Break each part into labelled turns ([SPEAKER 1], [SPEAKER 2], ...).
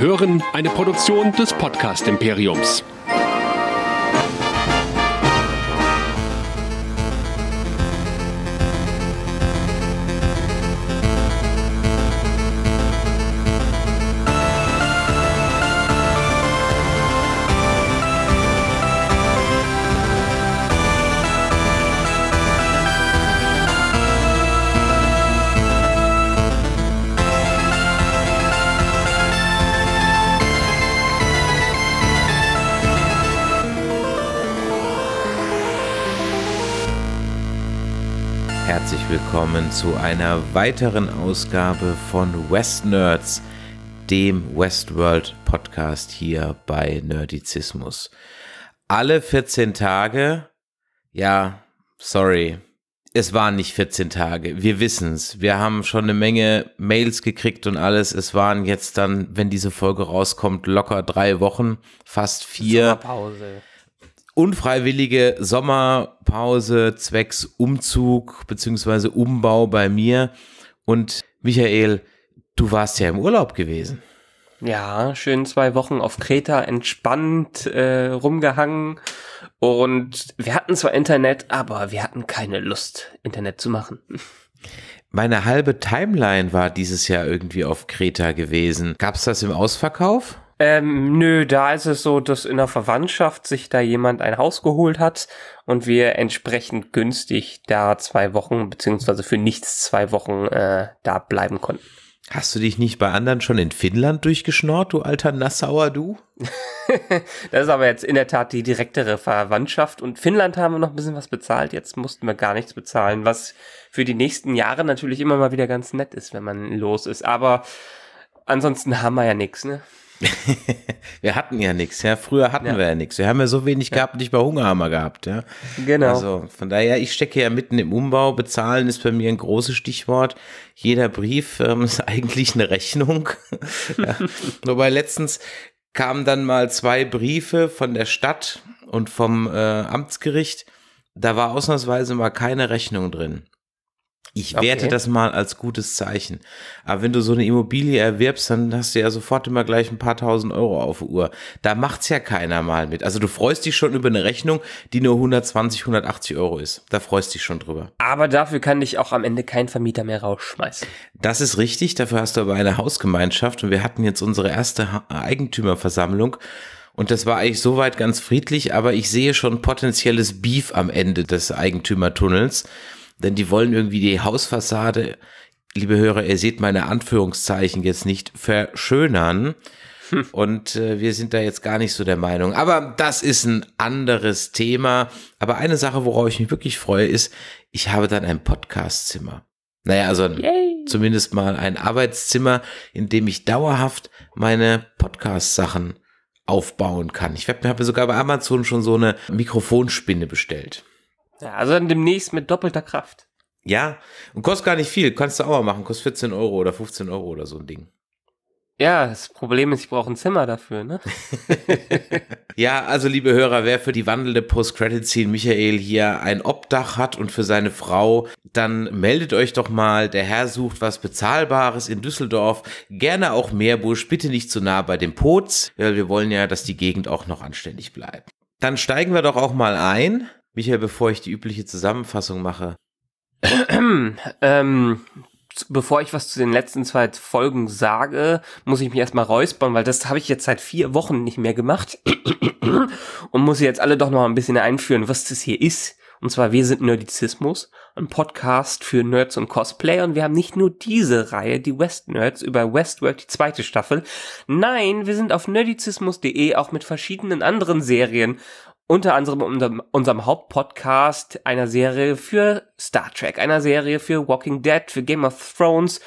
[SPEAKER 1] hören eine Produktion des Podcast Imperiums.
[SPEAKER 2] willkommen zu einer weiteren Ausgabe von West Nerds, dem Westworld Podcast hier bei Nerdizismus. Alle 14 Tage, ja, sorry, es waren nicht 14 Tage, wir wissen's. Wir haben schon eine Menge Mails gekriegt und alles. Es waren jetzt dann, wenn diese Folge rauskommt, locker drei Wochen, fast vier.
[SPEAKER 1] Sommerpause
[SPEAKER 2] unfreiwillige Sommerpause zwecks Umzug bzw. Umbau bei mir. Und Michael, du warst ja im Urlaub gewesen.
[SPEAKER 1] Ja, schön zwei Wochen auf Kreta entspannt äh, rumgehangen. Und wir hatten zwar Internet, aber wir hatten keine Lust, Internet zu machen.
[SPEAKER 2] Meine halbe Timeline war dieses Jahr irgendwie auf Kreta gewesen. Gab es das
[SPEAKER 1] im Ausverkauf? Ähm, nö, da ist es so, dass in der Verwandtschaft sich da jemand ein Haus geholt hat und wir entsprechend günstig da zwei Wochen, beziehungsweise für nichts zwei Wochen äh, da bleiben konnten. Hast du dich nicht bei anderen schon in Finnland
[SPEAKER 2] durchgeschnort, du alter Nassauer, du?
[SPEAKER 1] das ist aber jetzt in der Tat die direktere Verwandtschaft. Und Finnland haben wir noch ein bisschen was bezahlt. Jetzt mussten wir gar nichts bezahlen, was für die nächsten Jahre natürlich immer mal wieder ganz nett ist, wenn man los ist. Aber ansonsten haben wir ja nichts, ne? wir hatten ja nichts, ja. Früher hatten ja. wir
[SPEAKER 2] ja nichts. Wir haben ja so wenig gehabt, nicht bei Hunger haben wir gehabt, ja. Genau. Also von daher, ich stecke ja mitten im Umbau. Bezahlen ist bei mir ein großes Stichwort. Jeder Brief ähm, ist eigentlich eine Rechnung. ja. Wobei letztens kamen dann mal zwei Briefe von der Stadt und vom äh, Amtsgericht. Da war ausnahmsweise mal keine Rechnung drin. Ich okay. werte das mal als gutes Zeichen. Aber wenn du so eine Immobilie erwirbst, dann hast du ja sofort immer gleich ein paar tausend Euro auf Uhr. Da macht's ja keiner mal mit. Also du freust dich schon über eine Rechnung, die nur 120, 180 Euro ist. Da freust dich schon drüber.
[SPEAKER 1] Aber dafür kann dich auch am Ende kein Vermieter mehr rausschmeißen.
[SPEAKER 2] Das ist richtig. Dafür hast du aber eine Hausgemeinschaft und wir hatten jetzt unsere erste Eigentümerversammlung. Und das war eigentlich soweit ganz friedlich, aber ich sehe schon potenzielles Beef am Ende des Eigentümertunnels denn die wollen irgendwie die Hausfassade, liebe Hörer, ihr seht meine Anführungszeichen jetzt nicht verschönern. Hm. Und äh, wir sind da jetzt gar nicht so der Meinung. Aber das ist ein anderes Thema. Aber eine Sache, worauf ich mich wirklich freue, ist, ich habe dann ein Podcastzimmer. Naja, also Yay. zumindest mal ein Arbeitszimmer, in dem ich dauerhaft meine Podcast-Sachen aufbauen kann. Ich habe mir sogar bei Amazon schon so eine Mikrofonspinne bestellt.
[SPEAKER 1] Ja, also dann demnächst mit doppelter Kraft.
[SPEAKER 2] Ja, und kostet gar nicht viel. Kannst du auch mal machen. Kostet 14 Euro oder 15 Euro oder so ein Ding.
[SPEAKER 1] Ja, das Problem ist, ich brauche ein Zimmer dafür, ne?
[SPEAKER 2] ja, also liebe Hörer, wer für die wandelnde Post-Credit-Scene Michael hier ein Obdach hat und für seine Frau, dann meldet euch doch mal. Der Herr sucht was Bezahlbares in Düsseldorf. Gerne auch Meerbusch, bitte nicht zu nah bei dem Poz. Ja, wir wollen ja, dass die Gegend auch noch anständig bleibt. Dann steigen wir doch
[SPEAKER 1] auch mal ein Michael, bevor ich die übliche Zusammenfassung mache. ähm, bevor ich was zu den letzten zwei Folgen sage, muss ich mich erstmal räuspern, weil das habe ich jetzt seit vier Wochen nicht mehr gemacht und muss jetzt alle doch noch ein bisschen einführen, was das hier ist. Und zwar Wir sind Nerdizismus, ein Podcast für Nerds und Cosplay. Und wir haben nicht nur diese Reihe, die West Nerds, über Westworld, die zweite Staffel. Nein, wir sind auf nerdizismus.de auch mit verschiedenen anderen Serien unter anderem unter unserem Hauptpodcast, einer Serie für Star Trek, einer Serie für Walking Dead, für Game of Thrones,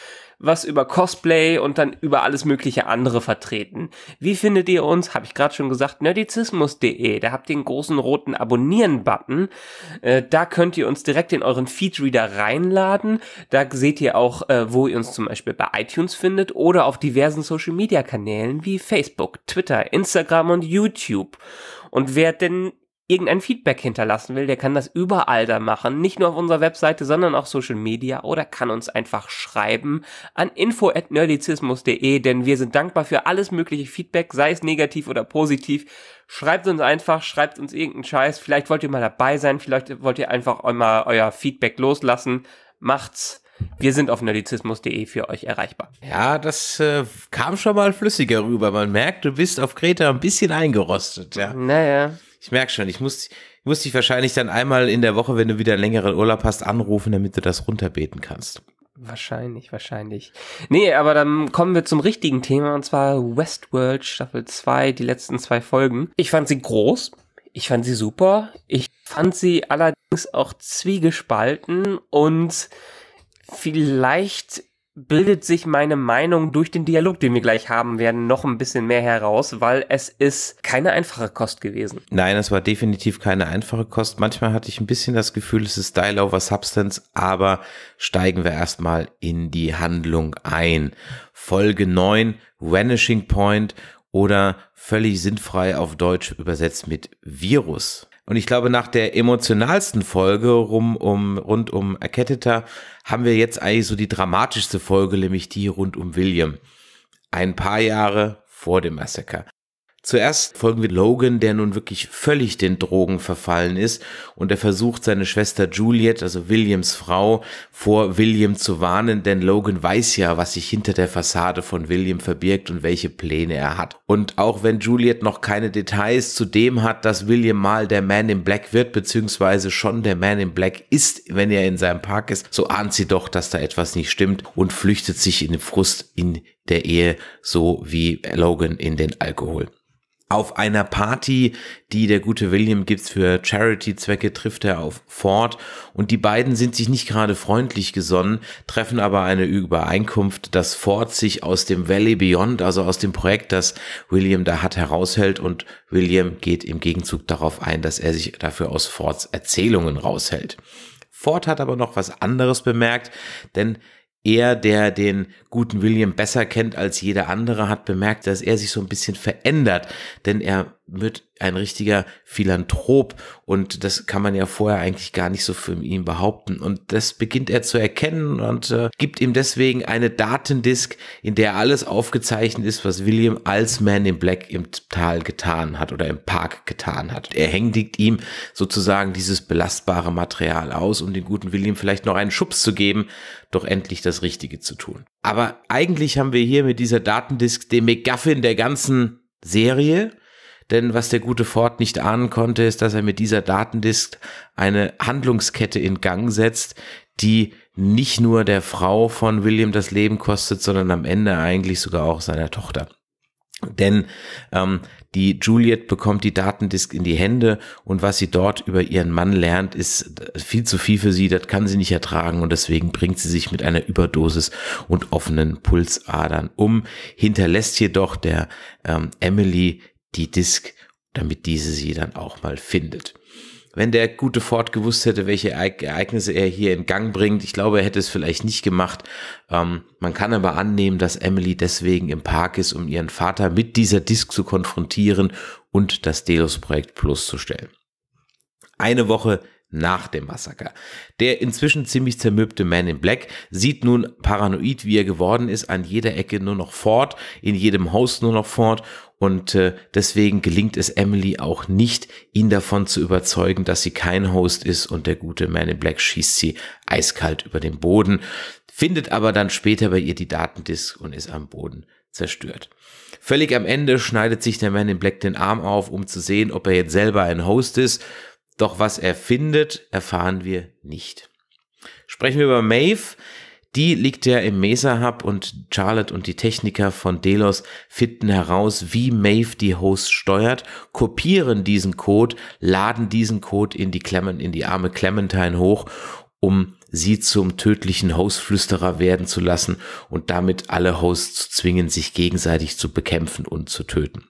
[SPEAKER 1] was über Cosplay und dann über alles mögliche andere vertreten. Wie findet ihr uns? Habe ich gerade schon gesagt, nerdizismus.de. Da habt ihr den großen roten Abonnieren-Button. Äh, da könnt ihr uns direkt in euren Feedreader reinladen. Da seht ihr auch, äh, wo ihr uns zum Beispiel bei iTunes findet oder auf diversen Social-Media-Kanälen wie Facebook, Twitter, Instagram und YouTube. Und wer denn irgendein Feedback hinterlassen will, der kann das überall da machen, nicht nur auf unserer Webseite, sondern auch Social Media oder kann uns einfach schreiben an info@nerdizismus.de, denn wir sind dankbar für alles mögliche Feedback, sei es negativ oder positiv. Schreibt uns einfach, schreibt uns irgendeinen Scheiß, vielleicht wollt ihr mal dabei sein, vielleicht wollt ihr einfach mal euer Feedback loslassen. Macht's. Wir sind auf nerdizismus.de für euch erreichbar. Ja, das äh, kam schon mal flüssiger
[SPEAKER 2] rüber. Man merkt, du bist auf Kreta ein bisschen eingerostet, ja. Naja. Ich merke schon, ich muss, ich muss dich wahrscheinlich dann einmal in der Woche, wenn du wieder einen längeren Urlaub hast, anrufen, damit du das runterbeten
[SPEAKER 1] kannst. Wahrscheinlich, wahrscheinlich. Nee, aber dann kommen wir zum richtigen Thema und zwar Westworld Staffel 2, die letzten zwei Folgen. Ich fand sie groß, ich fand sie super, ich fand sie allerdings auch zwiegespalten und vielleicht bildet sich meine Meinung durch den Dialog, den wir gleich haben werden, noch ein bisschen mehr heraus, weil es ist keine einfache Kost gewesen.
[SPEAKER 2] Nein, es war definitiv keine einfache Kost. Manchmal hatte ich ein bisschen das Gefühl, es ist Style over Substance, aber steigen wir erstmal in die Handlung ein. Folge 9, Vanishing Point oder völlig sinnfrei auf Deutsch übersetzt mit Virus. Und ich glaube, nach der emotionalsten Folge rum, um, rund um Aketeta haben wir jetzt eigentlich so die dramatischste Folge, nämlich die rund um William. Ein paar Jahre vor dem Massaker. Zuerst folgen wir Logan, der nun wirklich völlig den Drogen verfallen ist und er versucht seine Schwester Juliet, also Williams Frau, vor William zu warnen, denn Logan weiß ja, was sich hinter der Fassade von William verbirgt und welche Pläne er hat. Und auch wenn Juliet noch keine Details zu dem hat, dass William mal der Man in Black wird, beziehungsweise schon der Man in Black ist, wenn er in seinem Park ist, so ahnt sie doch, dass da etwas nicht stimmt und flüchtet sich in den Frust in der Ehe, so wie Logan in den Alkohol auf einer Party, die der gute William Gibbs für Charity-Zwecke trifft er auf Ford und die beiden sind sich nicht gerade freundlich gesonnen, treffen aber eine Übereinkunft, dass Ford sich aus dem Valley Beyond, also aus dem Projekt, das William da hat, heraushält und William geht im Gegenzug darauf ein, dass er sich dafür aus Fords Erzählungen raushält. Ford hat aber noch was anderes bemerkt, denn er, der den guten William besser kennt als jeder andere, hat bemerkt, dass er sich so ein bisschen verändert, denn er wird ein richtiger Philanthrop und das kann man ja vorher eigentlich gar nicht so für ihn behaupten. Und das beginnt er zu erkennen und äh, gibt ihm deswegen eine Datendisk, in der alles aufgezeichnet ist, was William als Man in Black im Tal getan hat oder im Park getan hat. Er hängt ihm sozusagen dieses belastbare Material aus, um den guten William vielleicht noch einen Schubs zu geben, doch endlich das Richtige zu tun. Aber eigentlich haben wir hier mit dieser Datendisk den McGuffin der ganzen Serie denn was der gute Ford nicht ahnen konnte, ist, dass er mit dieser Datendisk eine Handlungskette in Gang setzt, die nicht nur der Frau von William das Leben kostet, sondern am Ende eigentlich sogar auch seiner Tochter. Denn ähm, die Juliet bekommt die Datendisk in die Hände und was sie dort über ihren Mann lernt, ist äh, viel zu viel für sie, das kann sie nicht ertragen und deswegen bringt sie sich mit einer Überdosis und offenen Pulsadern um, hinterlässt jedoch der ähm, Emily die Disk, damit diese sie dann auch mal findet. Wenn der gute Ford gewusst hätte, welche Ereignisse er hier in Gang bringt, ich glaube, er hätte es vielleicht nicht gemacht. Ähm, man kann aber annehmen, dass Emily deswegen im Park ist, um ihren Vater mit dieser Disk zu konfrontieren und das Delos-Projekt bloßzustellen. Eine Woche nach dem Massaker. Der inzwischen ziemlich zermürbte Man in Black sieht nun paranoid, wie er geworden ist, an jeder Ecke nur noch fort, in jedem Haus nur noch fort und äh, deswegen gelingt es Emily auch nicht, ihn davon zu überzeugen, dass sie kein Host ist und der gute Man in Black schießt sie eiskalt über den Boden, findet aber dann später bei ihr die Datendisk und ist am Boden zerstört. Völlig am Ende schneidet sich der Man in Black den Arm auf, um zu sehen, ob er jetzt selber ein Host ist. Doch was er findet, erfahren wir nicht. Sprechen wir über Maeve. Die liegt ja im Mesa Hub und Charlotte und die Techniker von Delos finden heraus, wie Maeve die Host steuert, kopieren diesen Code, laden diesen Code in die Clement, in die arme Clementine hoch, um sie zum tödlichen Hostflüsterer werden zu lassen und damit alle Hosts zu zwingen, sich gegenseitig zu bekämpfen und zu töten.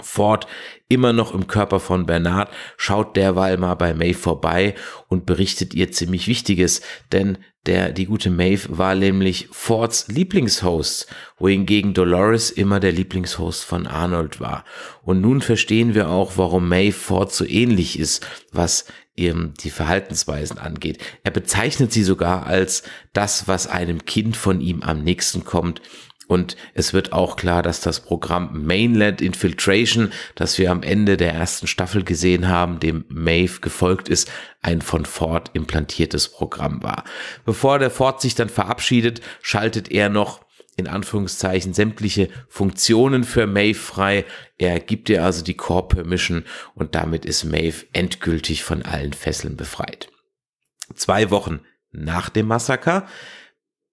[SPEAKER 2] Ford immer noch im Körper von Bernard, schaut derweil mal bei Maeve vorbei und berichtet ihr ziemlich Wichtiges, denn der, die gute Maeve war nämlich Fords Lieblingshost, wohingegen Dolores immer der Lieblingshost von Arnold war. Und nun verstehen wir auch, warum Maeve Ford so ähnlich ist, was ihm die Verhaltensweisen angeht. Er bezeichnet sie sogar als das, was einem Kind von ihm am nächsten kommt und es wird auch klar, dass das Programm Mainland Infiltration, das wir am Ende der ersten Staffel gesehen haben, dem Maeve gefolgt ist, ein von Ford implantiertes Programm war. Bevor der Ford sich dann verabschiedet, schaltet er noch in Anführungszeichen sämtliche Funktionen für Maeve frei. Er gibt ihr also die Core Permission und damit ist Maeve endgültig von allen Fesseln befreit. Zwei Wochen nach dem Massaker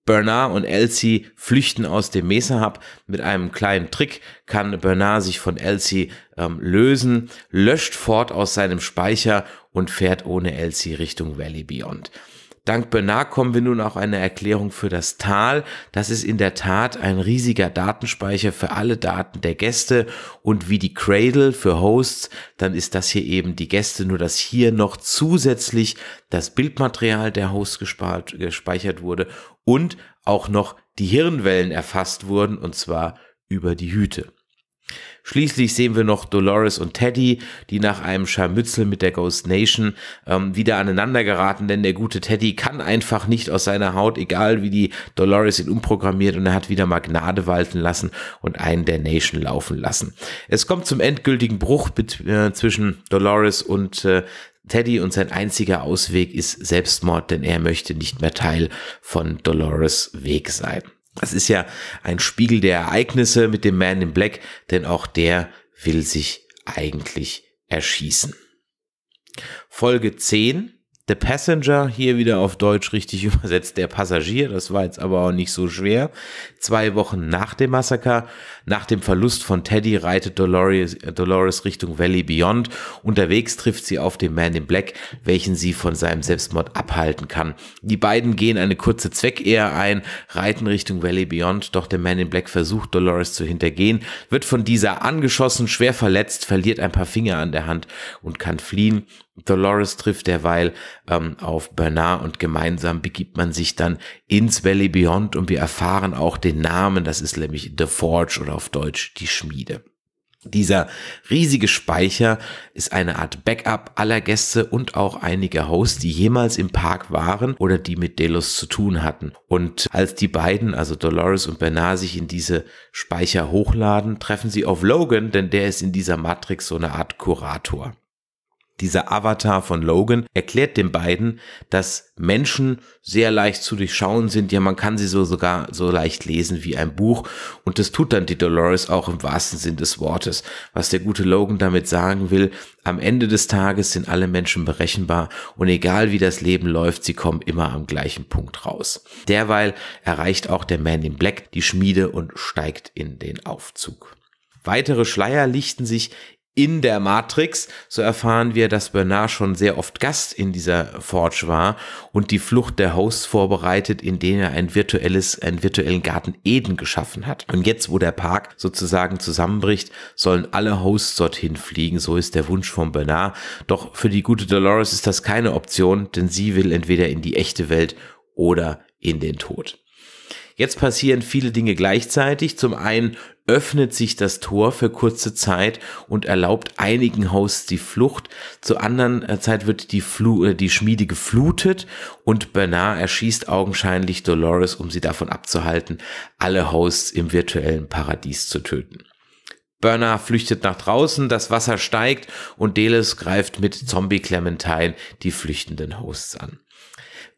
[SPEAKER 2] Bernard und Elsie flüchten aus dem Mesa-Hub. Mit einem kleinen Trick kann Bernard sich von Elsie ähm, lösen, löscht Ford aus seinem Speicher und fährt ohne Elsie Richtung Valley Beyond. Dank Bernard kommen wir nun auch eine Erklärung für das Tal. Das ist in der Tat ein riesiger Datenspeicher für alle Daten der Gäste und wie die Cradle für Hosts, dann ist das hier eben die Gäste, nur dass hier noch zusätzlich das Bildmaterial der Hosts gespeichert wurde und auch noch die Hirnwellen erfasst wurden, und zwar über die Hüte. Schließlich sehen wir noch Dolores und Teddy, die nach einem Scharmützel mit der Ghost Nation ähm, wieder aneinander geraten, denn der gute Teddy kann einfach nicht aus seiner Haut, egal wie die Dolores ihn umprogrammiert und er hat wieder mal Gnade walten lassen und einen der Nation laufen lassen. Es kommt zum endgültigen Bruch äh, zwischen Dolores und äh, Teddy und sein einziger Ausweg ist Selbstmord, denn er möchte nicht mehr Teil von Dolores Weg sein. Das ist ja ein Spiegel der Ereignisse mit dem Man in Black, denn auch der will sich eigentlich erschießen. Folge 10 The Passenger, hier wieder auf Deutsch richtig übersetzt, der Passagier, das war jetzt aber auch nicht so schwer. Zwei Wochen nach dem Massaker, nach dem Verlust von Teddy, reitet Dolores, äh, Dolores Richtung Valley Beyond. Unterwegs trifft sie auf den Man in Black, welchen sie von seinem Selbstmord abhalten kann. Die beiden gehen eine kurze Zweckehe ein, reiten Richtung Valley Beyond, doch der Man in Black versucht, Dolores zu hintergehen, wird von dieser angeschossen, schwer verletzt, verliert ein paar Finger an der Hand und kann fliehen. Dolores trifft derweil ähm, auf Bernard und gemeinsam begibt man sich dann ins Valley Beyond und wir erfahren auch den Namen, das ist nämlich The Forge oder auf Deutsch die Schmiede. Dieser riesige Speicher ist eine Art Backup aller Gäste und auch einiger Hosts, die jemals im Park waren oder die mit Delos zu tun hatten. Und als die beiden, also Dolores und Bernard, sich in diese Speicher hochladen, treffen sie auf Logan, denn der ist in dieser Matrix so eine Art Kurator dieser Avatar von Logan, erklärt den beiden, dass Menschen sehr leicht zu durchschauen sind. Ja, man kann sie so sogar so leicht lesen wie ein Buch. Und das tut dann die Dolores auch im wahrsten Sinn des Wortes. Was der gute Logan damit sagen will, am Ende des Tages sind alle Menschen berechenbar und egal wie das Leben läuft, sie kommen immer am gleichen Punkt raus. Derweil erreicht auch der Man in Black die Schmiede und steigt in den Aufzug. Weitere Schleier lichten sich in der Matrix. So erfahren wir, dass Bernard schon sehr oft Gast in dieser Forge war und die Flucht der Hosts vorbereitet, indem er ein virtuelles, einen virtuellen Garten Eden geschaffen hat. Und jetzt, wo der Park sozusagen zusammenbricht, sollen alle Hosts dorthin fliegen. So ist der Wunsch von Bernard. Doch für die gute Dolores ist das keine Option, denn sie will entweder in die echte Welt oder in den Tod. Jetzt passieren viele Dinge gleichzeitig. Zum einen öffnet sich das Tor für kurze Zeit und erlaubt einigen Hosts die Flucht. Zur anderen äh, Zeit wird die, Flu äh, die Schmiede geflutet und Bernard erschießt augenscheinlich Dolores, um sie davon abzuhalten, alle Hosts im virtuellen Paradies zu töten. Bernard flüchtet nach draußen, das Wasser steigt und Delis greift mit Zombie Clementine die flüchtenden Hosts an.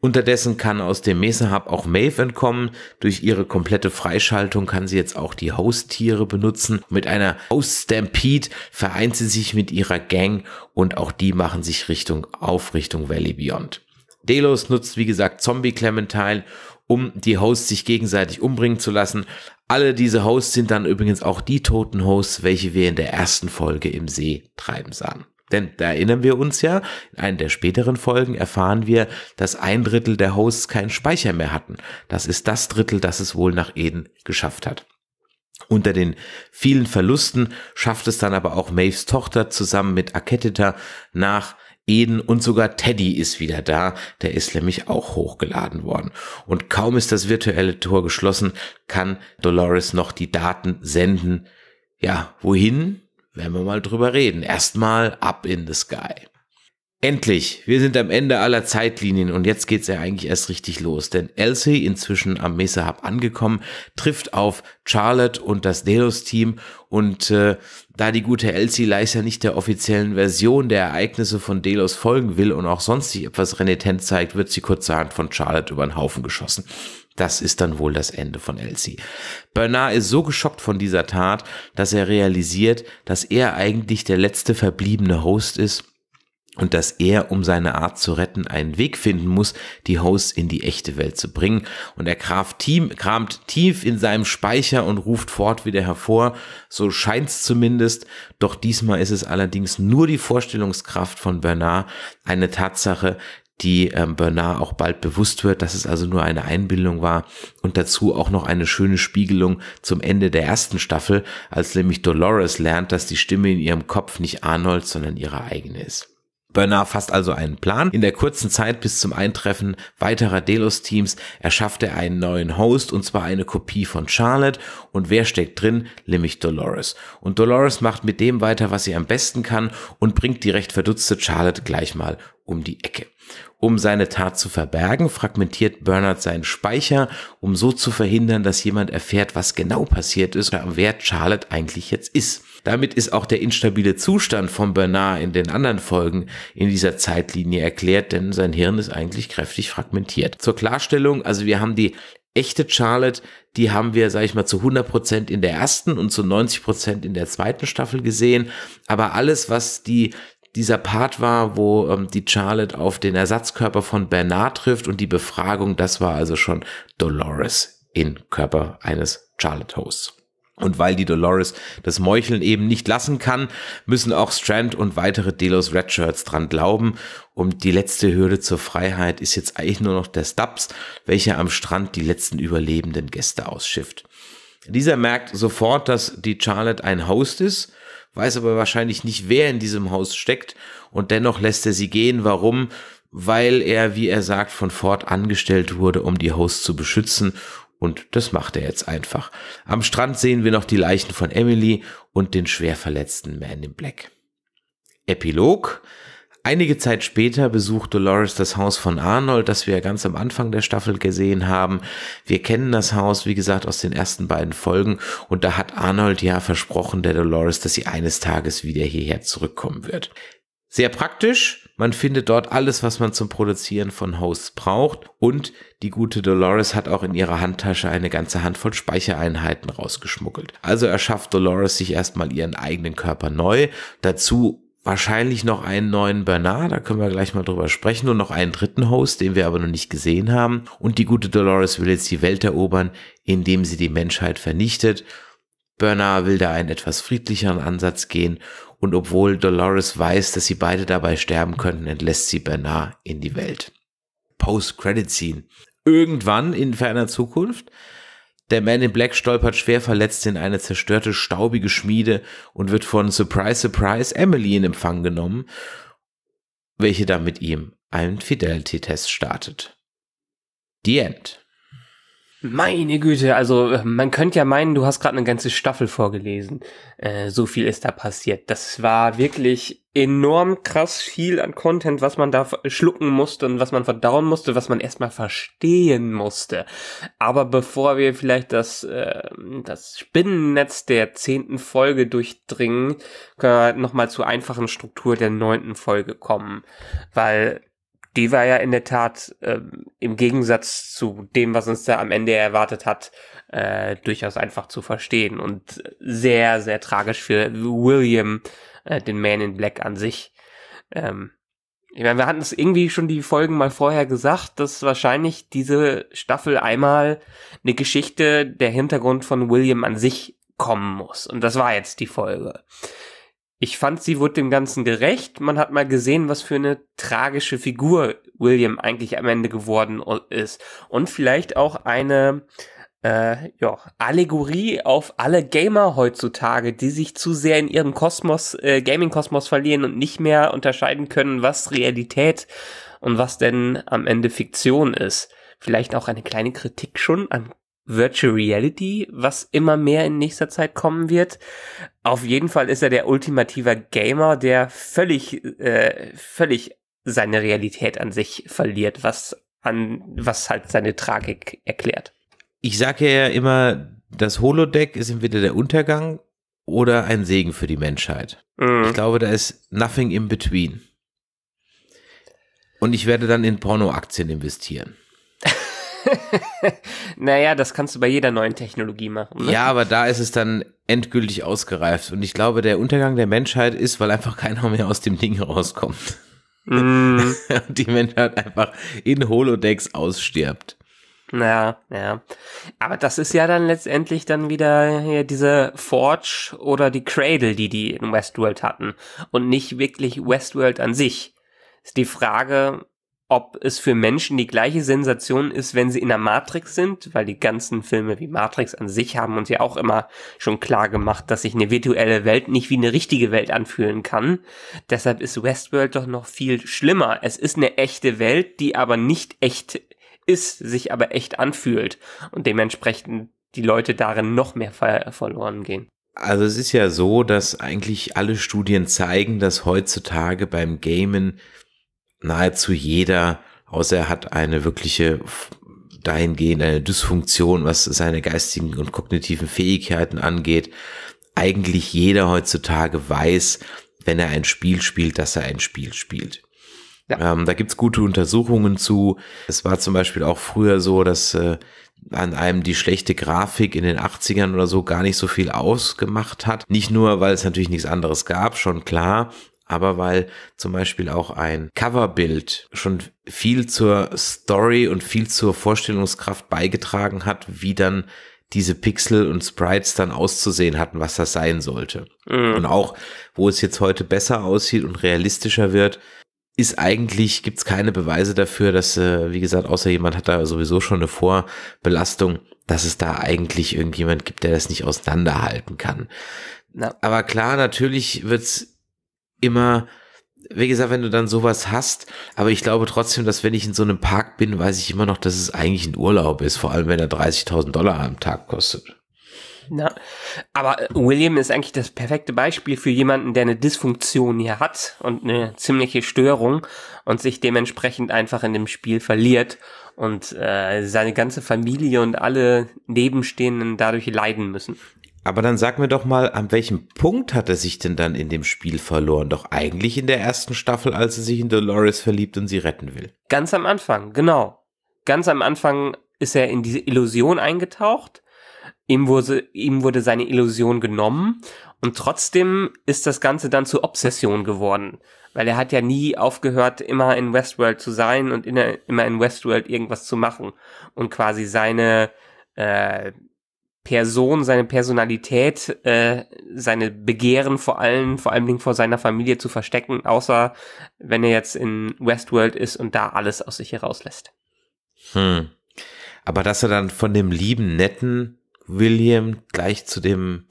[SPEAKER 2] Unterdessen kann aus dem Mesa Hub auch Maeve entkommen. Durch ihre komplette Freischaltung kann sie jetzt auch die Haustiere benutzen. Mit einer Host Stampede vereint sie sich mit ihrer Gang und auch die machen sich Richtung auf Richtung Valley Beyond. Delos nutzt wie gesagt Zombie Clementine, um die Hosts sich gegenseitig umbringen zu lassen. Alle diese Hosts sind dann übrigens auch die toten Hosts, welche wir in der ersten Folge im See treiben sahen. Denn da erinnern wir uns ja, in einer der späteren Folgen erfahren wir, dass ein Drittel der Hosts keinen Speicher mehr hatten. Das ist das Drittel, das es wohl nach Eden geschafft hat. Unter den vielen Verlusten schafft es dann aber auch Maves Tochter zusammen mit Aketita nach Eden und sogar Teddy ist wieder da, der ist nämlich auch hochgeladen worden. Und kaum ist das virtuelle Tor geschlossen, kann Dolores noch die Daten senden. Ja, wohin? werden wir mal drüber reden. Erstmal Up in the Sky. Endlich, wir sind am Ende aller Zeitlinien und jetzt geht's ja eigentlich erst richtig los, denn Elsie, inzwischen am Mesa Hub angekommen, trifft auf Charlotte und das Delos-Team und äh, da die gute Elsie Leis nicht der offiziellen Version der Ereignisse von Delos folgen will und auch sonst sich etwas renitent zeigt, wird sie kurzerhand von Charlotte über den Haufen geschossen. Das ist dann wohl das Ende von Elsie. Bernard ist so geschockt von dieser Tat, dass er realisiert, dass er eigentlich der letzte verbliebene Host ist und dass er, um seine Art zu retten, einen Weg finden muss, die Hosts in die echte Welt zu bringen. Und er kramt tief in seinem Speicher und ruft fort wieder hervor, so scheint es zumindest, doch diesmal ist es allerdings nur die Vorstellungskraft von Bernard, eine Tatsache, die ähm, Bernard auch bald bewusst wird, dass es also nur eine Einbildung war und dazu auch noch eine schöne Spiegelung zum Ende der ersten Staffel, als nämlich Dolores lernt, dass die Stimme in ihrem Kopf nicht Arnold, sondern ihre eigene ist. Bernard fasst also einen Plan. In der kurzen Zeit bis zum Eintreffen weiterer Delos-Teams erschafft er einen neuen Host und zwar eine Kopie von Charlotte. Und wer steckt drin? Nämlich Dolores. Und Dolores macht mit dem weiter, was sie am besten kann und bringt die recht verdutzte Charlotte gleich mal um die Ecke. Um seine Tat zu verbergen, fragmentiert Bernard seinen Speicher, um so zu verhindern, dass jemand erfährt, was genau passiert ist oder wer Charlotte eigentlich jetzt ist. Damit ist auch der instabile Zustand von Bernard in den anderen Folgen in dieser Zeitlinie erklärt, denn sein Hirn ist eigentlich kräftig fragmentiert. Zur Klarstellung, also wir haben die echte Charlotte, die haben wir, sag ich mal, zu 100% in der ersten und zu 90% in der zweiten Staffel gesehen. Aber alles, was die dieser Part war, wo ähm, die Charlotte auf den Ersatzkörper von Bernard trifft und die Befragung, das war also schon Dolores in Körper eines Charlotte Hosts. Und weil die Dolores das Meucheln eben nicht lassen kann, müssen auch Strand und weitere Delos Redshirts dran glauben. Und die letzte Hürde zur Freiheit ist jetzt eigentlich nur noch der Stubbs, welcher am Strand die letzten überlebenden Gäste ausschifft. Dieser merkt sofort, dass die Charlotte ein Host ist weiß aber wahrscheinlich nicht, wer in diesem Haus steckt und dennoch lässt er sie gehen. Warum? Weil er, wie er sagt, von Ford angestellt wurde, um die Haus zu beschützen und das macht er jetzt einfach. Am Strand sehen wir noch die Leichen von Emily und den schwer verletzten Man in Black. Epilog. Einige Zeit später besucht Dolores das Haus von Arnold, das wir ganz am Anfang der Staffel gesehen haben. Wir kennen das Haus, wie gesagt, aus den ersten beiden Folgen und da hat Arnold ja versprochen der Dolores, dass sie eines Tages wieder hierher zurückkommen wird. Sehr praktisch, man findet dort alles, was man zum Produzieren von Hosts braucht und die gute Dolores hat auch in ihrer Handtasche eine ganze Handvoll Speichereinheiten rausgeschmuggelt. Also erschafft Dolores sich erstmal ihren eigenen Körper neu, dazu wahrscheinlich noch einen neuen Bernard, da können wir gleich mal drüber sprechen, und noch einen dritten Host, den wir aber noch nicht gesehen haben. Und die gute Dolores will jetzt die Welt erobern, indem sie die Menschheit vernichtet. Bernard will da einen etwas friedlicheren Ansatz gehen und obwohl Dolores weiß, dass sie beide dabei sterben könnten, entlässt sie Bernard in die Welt. Post-Credit-Scene. Irgendwann in ferner Zukunft der Man in Black stolpert schwer verletzt in eine zerstörte, staubige Schmiede und wird von Surprise, Surprise Emily in Empfang genommen, welche dann mit ihm einen Fidelity-Test startet.
[SPEAKER 1] The End. Meine Güte, also man könnte ja meinen, du hast gerade eine ganze Staffel vorgelesen. Äh, so viel ist da passiert. Das war wirklich enorm krass viel an Content, was man da schlucken musste und was man verdauen musste, was man erstmal verstehen musste. Aber bevor wir vielleicht das, äh, das Spinnennetz der zehnten Folge durchdringen, können wir nochmal zur einfachen Struktur der neunten Folge kommen. Weil die war ja in der Tat äh, im Gegensatz zu dem, was uns da am Ende erwartet hat, äh, durchaus einfach zu verstehen und sehr, sehr tragisch für William äh, den Man in Black an sich. Ähm, ich meine, wir hatten es irgendwie schon die Folgen mal vorher gesagt, dass wahrscheinlich diese Staffel einmal eine Geschichte der Hintergrund von William an sich kommen muss. Und das war jetzt die Folge. Ich fand, sie wurde dem Ganzen gerecht. Man hat mal gesehen, was für eine tragische Figur William eigentlich am Ende geworden ist. Und vielleicht auch eine äh, ja, Allegorie auf alle Gamer heutzutage, die sich zu sehr in ihrem Kosmos, äh, Gaming-Kosmos verlieren und nicht mehr unterscheiden können, was Realität und was denn am Ende Fiktion ist. Vielleicht auch eine kleine Kritik schon an Virtual Reality, was immer mehr in nächster Zeit kommen wird. Auf jeden Fall ist er der ultimative Gamer, der völlig, äh, völlig seine Realität an sich verliert, was an, was halt seine Tragik erklärt ich sage
[SPEAKER 2] ja immer, das Holodeck ist entweder der Untergang oder ein Segen für die Menschheit. Mhm. Ich glaube, da ist nothing in between. Und ich werde dann in Pornoaktien investieren.
[SPEAKER 1] naja, das kannst du bei jeder neuen Technologie machen. Ne?
[SPEAKER 2] Ja, aber da ist es dann endgültig ausgereift. Und ich glaube, der Untergang der Menschheit ist, weil einfach keiner mehr aus dem Ding rauskommt. Mm. Und die Menschheit einfach in Holodecks ausstirbt.
[SPEAKER 1] Naja, ja. Aber das ist ja dann letztendlich dann wieder hier diese Forge oder die Cradle, die die in Westworld hatten. Und nicht wirklich Westworld an sich. Ist die Frage, ob es für Menschen die gleiche Sensation ist, wenn sie in der Matrix sind, weil die ganzen Filme wie Matrix an sich haben uns ja auch immer schon klar gemacht, dass sich eine virtuelle Welt nicht wie eine richtige Welt anfühlen kann. Deshalb ist Westworld doch noch viel schlimmer. Es ist eine echte Welt, die aber nicht echt ist, sich aber echt anfühlt und dementsprechend die Leute darin noch mehr verloren gehen.
[SPEAKER 2] Also es ist ja so, dass eigentlich alle Studien zeigen, dass heutzutage beim Gamen nahezu jeder, außer er hat eine wirkliche dahingehend eine Dysfunktion, was seine geistigen und kognitiven Fähigkeiten angeht, eigentlich jeder heutzutage weiß, wenn er ein Spiel spielt, dass er ein Spiel spielt. Ja. Ähm, da gibt's gute Untersuchungen zu. Es war zum Beispiel auch früher so, dass äh, an einem die schlechte Grafik in den 80ern oder so gar nicht so viel ausgemacht hat. Nicht nur, weil es natürlich nichts anderes gab, schon klar, aber weil zum Beispiel auch ein Coverbild schon viel zur Story und viel zur Vorstellungskraft beigetragen hat, wie dann diese Pixel und Sprites dann auszusehen hatten, was das sein sollte. Mhm. Und auch, wo es jetzt heute besser aussieht und realistischer wird, ist eigentlich, gibt es keine Beweise dafür, dass, äh, wie gesagt, außer jemand hat da sowieso schon eine Vorbelastung, dass es da eigentlich irgendjemand gibt, der das nicht auseinanderhalten kann. Na. Aber klar, natürlich wird's immer, wie gesagt, wenn du dann sowas hast, aber ich glaube trotzdem, dass wenn ich in so einem Park bin, weiß ich immer noch, dass es eigentlich ein Urlaub ist, vor allem wenn er 30.000 Dollar am Tag kostet.
[SPEAKER 1] Ja. Aber äh, William ist eigentlich das perfekte Beispiel für jemanden, der eine Dysfunktion hier hat und eine ziemliche Störung und sich dementsprechend einfach in dem Spiel verliert und äh, seine ganze Familie und alle Nebenstehenden dadurch leiden müssen. Aber dann sag mir doch mal,
[SPEAKER 2] an welchem Punkt hat er sich denn dann in dem Spiel verloren? Doch eigentlich in der ersten Staffel, als er sich in Dolores verliebt und sie retten will.
[SPEAKER 1] Ganz am Anfang, genau. Ganz am Anfang ist er in diese Illusion eingetaucht ihm wurde, ihm wurde seine Illusion genommen und trotzdem ist das Ganze dann zur Obsession geworden, weil er hat ja nie aufgehört, immer in Westworld zu sein und in, immer in Westworld irgendwas zu machen und quasi seine äh, Person, seine Personalität, äh, seine Begehren vor allem, vor allen Dingen vor seiner Familie zu verstecken, außer wenn er jetzt in Westworld ist und da alles aus sich herauslässt.
[SPEAKER 2] Hm. Aber dass er dann von dem lieben, netten, William gleich zu dem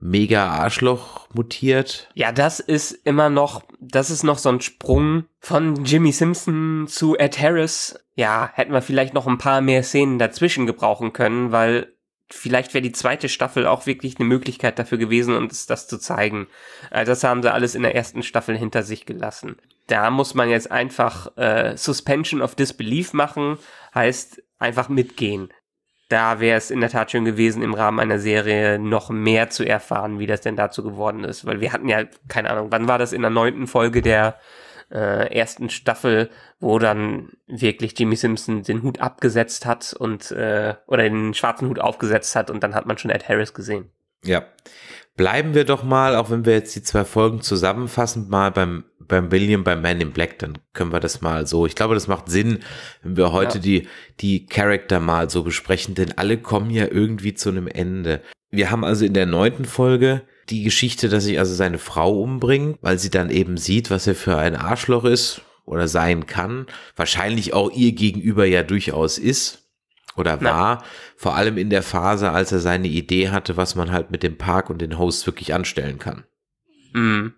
[SPEAKER 2] mega Arschloch
[SPEAKER 1] mutiert. Ja, das ist immer noch, das ist noch so ein Sprung von Jimmy Simpson zu Ed Harris. Ja, hätten wir vielleicht noch ein paar mehr Szenen dazwischen gebrauchen können, weil vielleicht wäre die zweite Staffel auch wirklich eine Möglichkeit dafür gewesen, uns das zu zeigen. Äh, das haben sie alles in der ersten Staffel hinter sich gelassen. Da muss man jetzt einfach äh, Suspension of Disbelief machen, heißt einfach mitgehen da wäre es in der Tat schön gewesen, im Rahmen einer Serie noch mehr zu erfahren, wie das denn dazu geworden ist. Weil wir hatten ja, keine Ahnung, wann war das in der neunten Folge der äh, ersten Staffel, wo dann wirklich Jimmy Simpson den Hut abgesetzt hat und äh, oder den schwarzen Hut aufgesetzt hat und dann hat man schon Ed Harris gesehen. Ja. Bleiben wir doch mal,
[SPEAKER 2] auch wenn wir jetzt die zwei Folgen zusammenfassen, mal beim beim William, beim Man in Black, dann können wir das mal so. Ich glaube, das macht Sinn, wenn wir heute ja. die, die Charakter mal so besprechen, denn alle kommen ja irgendwie zu einem Ende. Wir haben also in der neunten Folge die Geschichte, dass sich also seine Frau umbringt, weil sie dann eben sieht, was er für ein Arschloch ist oder sein kann. Wahrscheinlich auch ihr gegenüber ja durchaus ist oder war, ja. vor allem in der Phase, als er seine Idee hatte, was man halt mit dem Park und den Hosts wirklich anstellen kann. Mhm.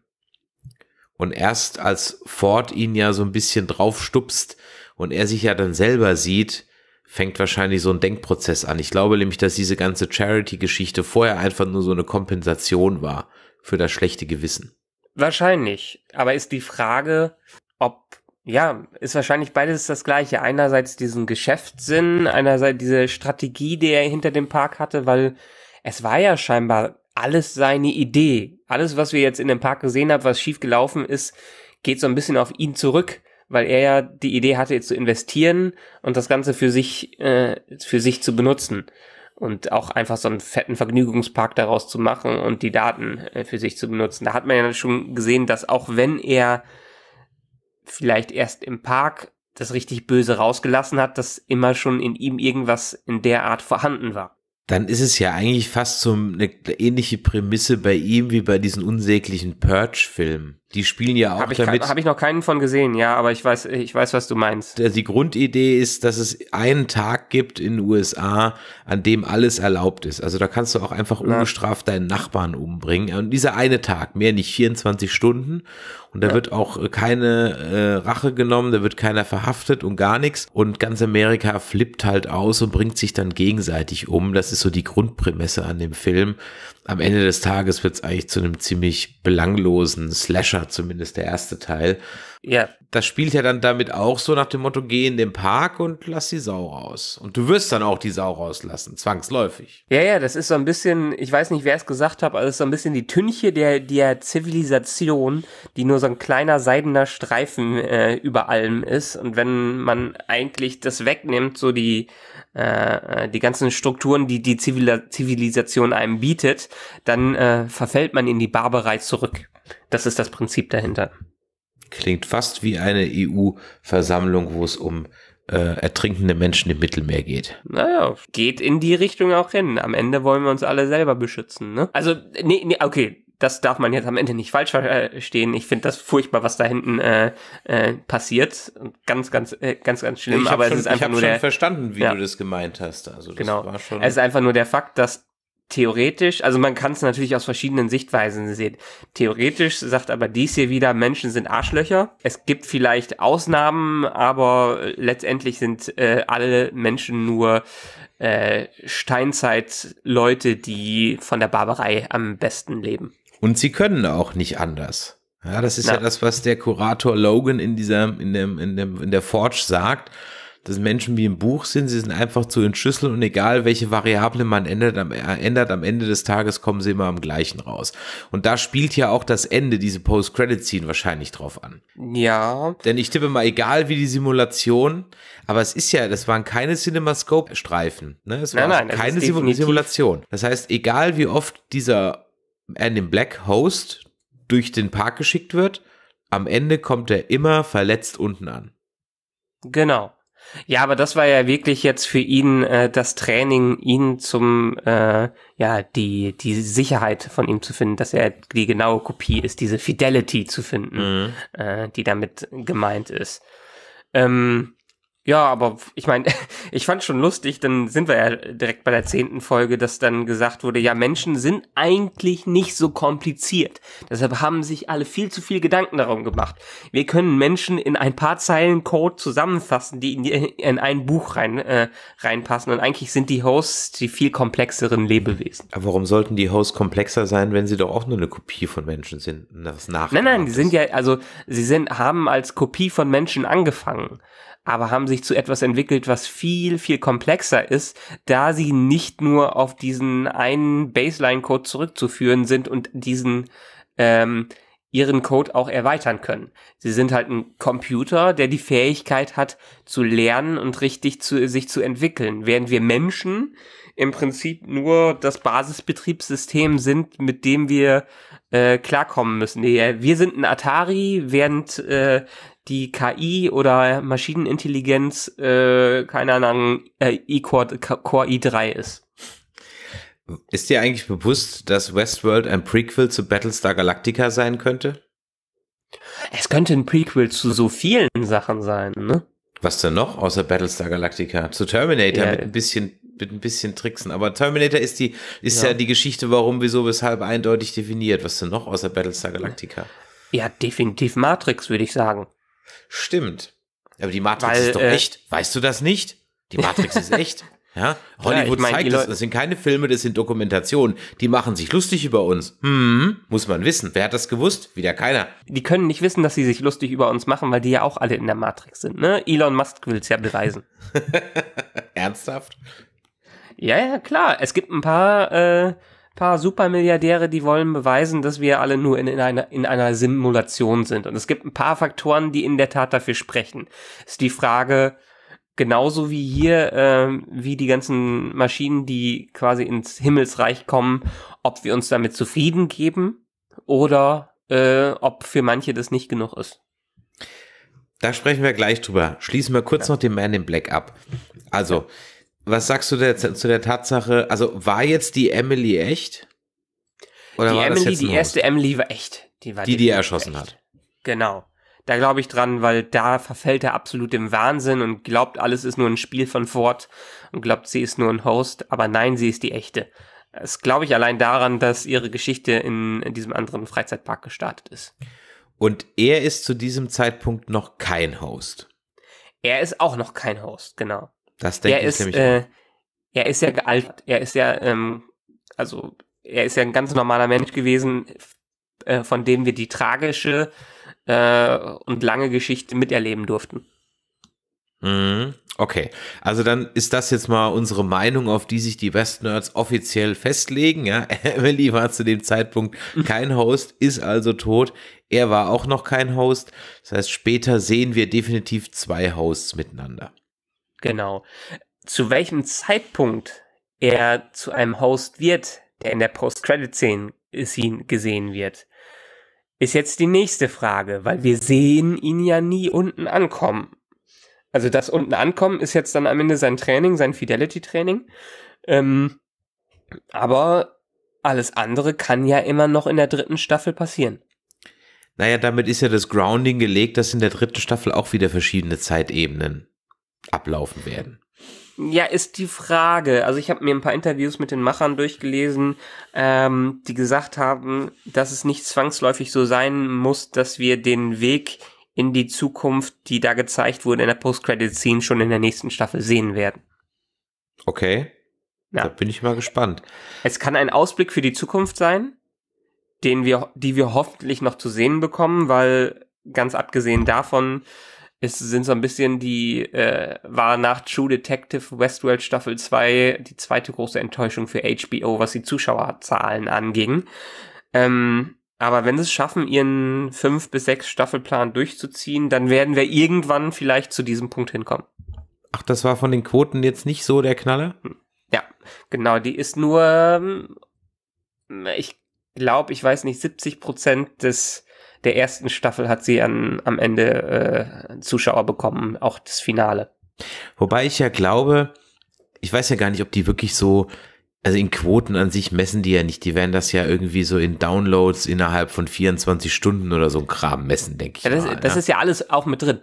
[SPEAKER 2] Und erst als Ford ihn ja so ein bisschen draufstupst und er sich ja dann selber sieht, fängt wahrscheinlich so ein Denkprozess an. Ich glaube nämlich, dass diese ganze Charity-Geschichte vorher einfach nur so eine Kompensation war für das schlechte Gewissen.
[SPEAKER 1] Wahrscheinlich. Aber ist die Frage, ob, ja, ist wahrscheinlich beides das Gleiche. Einerseits diesen Geschäftssinn, einerseits diese Strategie, die er hinter dem Park hatte, weil es war ja scheinbar alles seine Idee. Alles, was wir jetzt in dem Park gesehen haben, was schief gelaufen ist, geht so ein bisschen auf ihn zurück, weil er ja die Idee hatte, jetzt zu investieren und das Ganze für sich, äh, für sich zu benutzen. Und auch einfach so einen fetten Vergnügungspark daraus zu machen und die Daten äh, für sich zu benutzen. Da hat man ja schon gesehen, dass auch wenn er vielleicht erst im Park das richtig Böse rausgelassen hat, dass immer schon in ihm irgendwas in der Art vorhanden war
[SPEAKER 2] dann ist es ja eigentlich fast so eine ähnliche Prämisse bei ihm wie bei diesen unsäglichen Purge-Filmen. Die spielen ja auch hab ich damit. Habe
[SPEAKER 1] ich noch keinen von gesehen, ja, aber ich weiß,
[SPEAKER 2] ich weiß, was du meinst. Die Grundidee ist, dass es einen Tag gibt in den USA, an dem alles erlaubt ist. Also da kannst du auch einfach ungestraft deinen Nachbarn umbringen. Und dieser eine Tag, mehr nicht 24 Stunden. Und da ja. wird auch äh, keine äh, Rache genommen, da wird keiner verhaftet und gar nichts. Und ganz Amerika flippt halt aus und bringt sich dann gegenseitig um. Das ist so die Grundprämisse an dem Film. Am Ende des Tages wird es eigentlich zu einem ziemlich belanglosen Slasher Start, zumindest der erste Teil. Ja. Das spielt ja dann damit auch so nach dem Motto, geh in den Park und lass die Sau raus. Und du wirst dann auch die Sau rauslassen,
[SPEAKER 1] zwangsläufig. Ja, ja, das ist so ein bisschen, ich weiß nicht, wer es gesagt hat, aber es ist so ein bisschen die Tünche der, der Zivilisation, die nur so ein kleiner seidener Streifen äh, über allem ist. Und wenn man eigentlich das wegnimmt, so die, äh, die ganzen Strukturen, die die Zivilisation einem bietet, dann äh, verfällt man in die Barbarei zurück. Das ist das Prinzip dahinter.
[SPEAKER 2] Klingt fast wie eine EU-Versammlung, wo es um äh, ertrinkende Menschen im Mittelmeer geht.
[SPEAKER 1] Naja, geht in die Richtung auch hin. Am Ende wollen wir uns alle selber beschützen, ne? Also, nee, nee, okay, das darf man jetzt am Ende nicht falsch verstehen. Ich finde das furchtbar, was da hinten äh, äh, passiert. Ganz, ganz, äh, ganz, ganz schlimm. Ich aber schon, es ist einfach ich nur schon der, verstanden, wie ja. du das
[SPEAKER 2] gemeint hast. Also das genau. war schon. Es ist
[SPEAKER 1] einfach nur der Fakt, dass theoretisch, also man kann es natürlich aus verschiedenen Sichtweisen sehen. Theoretisch sagt aber dies hier wieder, Menschen sind Arschlöcher. Es gibt vielleicht Ausnahmen, aber letztendlich sind äh, alle Menschen nur äh, Steinzeit-Leute, die von der Barbarei am besten leben.
[SPEAKER 2] Und sie können auch nicht anders. Ja, das ist Na. ja das, was der Kurator Logan in dieser, in dem, in dem, in der Forge sagt dass Menschen wie im Buch sind, sie sind einfach zu entschlüsseln und egal welche Variable man ändert am, äh, ändert, am Ende des Tages kommen sie immer am gleichen raus. Und da spielt ja auch das Ende, diese Post-Credit-Scene wahrscheinlich drauf an. Ja. Denn ich tippe mal, egal wie die Simulation, aber es ist ja, das waren keine CinemaScope-Streifen. Ne? Es war nein, nein, keine Sim Simulation. Das heißt, egal wie oft dieser an Black Host durch den Park geschickt wird, am Ende kommt er immer verletzt unten an.
[SPEAKER 1] Genau. Ja, aber das war ja wirklich jetzt für ihn äh, das Training, ihn zum äh, ja die die Sicherheit von ihm zu finden, dass er die genaue Kopie ist, diese Fidelity zu finden, mhm. äh, die damit gemeint ist. Ähm, ja, aber ich meine, ich fand schon lustig, dann sind wir ja direkt bei der zehnten Folge, dass dann gesagt wurde, ja, Menschen sind eigentlich nicht so kompliziert. Deshalb haben sich alle viel zu viel Gedanken darum gemacht. Wir können Menschen in ein paar Zeilen Code zusammenfassen, die in, in ein Buch rein, äh, reinpassen. Und eigentlich sind die Hosts die viel komplexeren Lebewesen. Aber warum sollten die Hosts komplexer sein, wenn sie doch auch nur eine Kopie von Menschen sind? Das nein, nein, die sind ja, also sie sind, haben als Kopie von Menschen angefangen aber haben sich zu etwas entwickelt, was viel, viel komplexer ist, da sie nicht nur auf diesen einen Baseline-Code zurückzuführen sind und diesen ähm, ihren Code auch erweitern können. Sie sind halt ein Computer, der die Fähigkeit hat, zu lernen und richtig zu, sich zu entwickeln, während wir Menschen im Prinzip nur das Basisbetriebssystem sind, mit dem wir äh, klarkommen müssen. wir sind ein Atari, während äh, die KI oder Maschinenintelligenz, äh, keine Ahnung, äh, E-Core Core i3 ist.
[SPEAKER 2] Ist dir eigentlich bewusst, dass Westworld ein Prequel zu Battlestar Galactica sein könnte? Es könnte ein Prequel zu so vielen Sachen sein, ne? Was denn noch außer Battlestar Galactica? Zu Terminator ja. mit ein bisschen mit ein bisschen tricksen, aber Terminator ist die ist ja. ja die Geschichte, warum, wieso, weshalb eindeutig definiert. Was denn noch außer Battlestar Galactica? Ja, definitiv Matrix würde ich sagen. Stimmt. Aber die Matrix Weil, ist doch äh, echt. Weißt du das nicht? Die Matrix ist echt. Ja? Hollywood ja, ich mein, zeigt das. Das sind keine Filme, das sind Dokumentationen. Die machen sich lustig über uns. Hm, muss man
[SPEAKER 1] wissen. Wer hat das gewusst? Wieder keiner. Die können nicht wissen, dass sie sich lustig über uns machen, weil die ja auch alle in der Matrix sind. Ne? Elon Musk will es ja beweisen. Ernsthaft? Ja, ja, klar. Es gibt ein paar äh, paar Supermilliardäre, die wollen beweisen, dass wir alle nur in, in, einer, in einer Simulation sind. Und es gibt ein paar Faktoren, die in der Tat dafür sprechen. Ist die Frage, genauso wie hier, äh, wie die ganzen Maschinen, die quasi ins Himmelsreich kommen, ob wir uns damit zufrieden geben oder äh, ob für manche das nicht genug ist. Da sprechen wir
[SPEAKER 2] gleich drüber. Schließen wir kurz ja. noch den Man in Black ab. Also, was sagst du der, zu der Tatsache, also war jetzt die Emily echt? Oder die war Emily, das jetzt die erste
[SPEAKER 1] Emily war echt. Die, war die, die er erschossen echt. hat. Genau. Da glaube ich dran, weil da verfällt er absolut im Wahnsinn und glaubt, alles ist nur ein Spiel von Ford und glaubt, sie ist nur ein Host, aber nein, sie ist die echte. Das glaube ich allein daran, dass ihre Geschichte in, in diesem anderen Freizeitpark gestartet ist.
[SPEAKER 2] Und er ist zu diesem Zeitpunkt noch kein Host.
[SPEAKER 1] Er ist auch noch kein Host, genau. Das denke ich ist, nämlich. Äh, er ist ja gealtert. Er ist ja, ähm, also, er ist ja ein ganz normaler Mensch gewesen, äh, von dem wir die tragische äh, und lange Geschichte miterleben durften.
[SPEAKER 2] Mhm. Okay, also dann ist das jetzt mal unsere Meinung, auf die sich die Westnerds offiziell festlegen. Ja, Emily war zu dem Zeitpunkt mhm. kein Host, ist also tot. Er war auch noch kein Host. Das heißt, später sehen wir definitiv
[SPEAKER 1] zwei Hosts miteinander. Genau. Zu welchem Zeitpunkt er zu einem Host wird, der in der Post-Credit-Szene gesehen wird, ist jetzt die nächste Frage, weil wir sehen ihn ja nie unten ankommen. Also das unten ankommen ist jetzt dann am Ende sein Training, sein Fidelity-Training. Ähm, aber alles andere kann ja immer noch in der dritten Staffel passieren.
[SPEAKER 2] Naja, damit ist ja das Grounding gelegt, dass in der dritten Staffel auch wieder verschiedene Zeitebenen ablaufen werden.
[SPEAKER 1] Ja, ist die Frage. Also ich habe mir ein paar Interviews mit den Machern durchgelesen, ähm, die gesagt haben, dass es nicht zwangsläufig so sein muss, dass wir den Weg in die Zukunft, die da gezeigt wurde in der Post-Credit-Scene, schon in der nächsten Staffel sehen werden. Okay. Ja. Da bin ich mal gespannt. Es kann ein Ausblick für die Zukunft sein, den wir, die wir hoffentlich noch zu sehen bekommen, weil ganz abgesehen davon es sind so ein bisschen die, äh, war nach True Detective Westworld Staffel 2 die zweite große Enttäuschung für HBO, was die Zuschauerzahlen anging. Ähm, aber wenn sie es schaffen, ihren fünf bis sechs Staffelplan durchzuziehen, dann werden wir irgendwann vielleicht zu diesem Punkt hinkommen.
[SPEAKER 2] Ach, das war von den Quoten jetzt nicht so der Knaller? Hm.
[SPEAKER 1] Ja, genau. Die ist nur, ähm, ich glaube, ich weiß nicht, 70 Prozent des der ersten Staffel hat sie an, am Ende äh, Zuschauer bekommen, auch das Finale.
[SPEAKER 2] Wobei ich ja glaube, ich weiß ja gar nicht, ob die wirklich so, also in Quoten an sich messen die ja nicht, die werden das ja irgendwie so in Downloads innerhalb von 24 Stunden oder so ein Kram messen, denke ich. Ja, das, mal, das ne? ist
[SPEAKER 1] ja alles auch mit drin.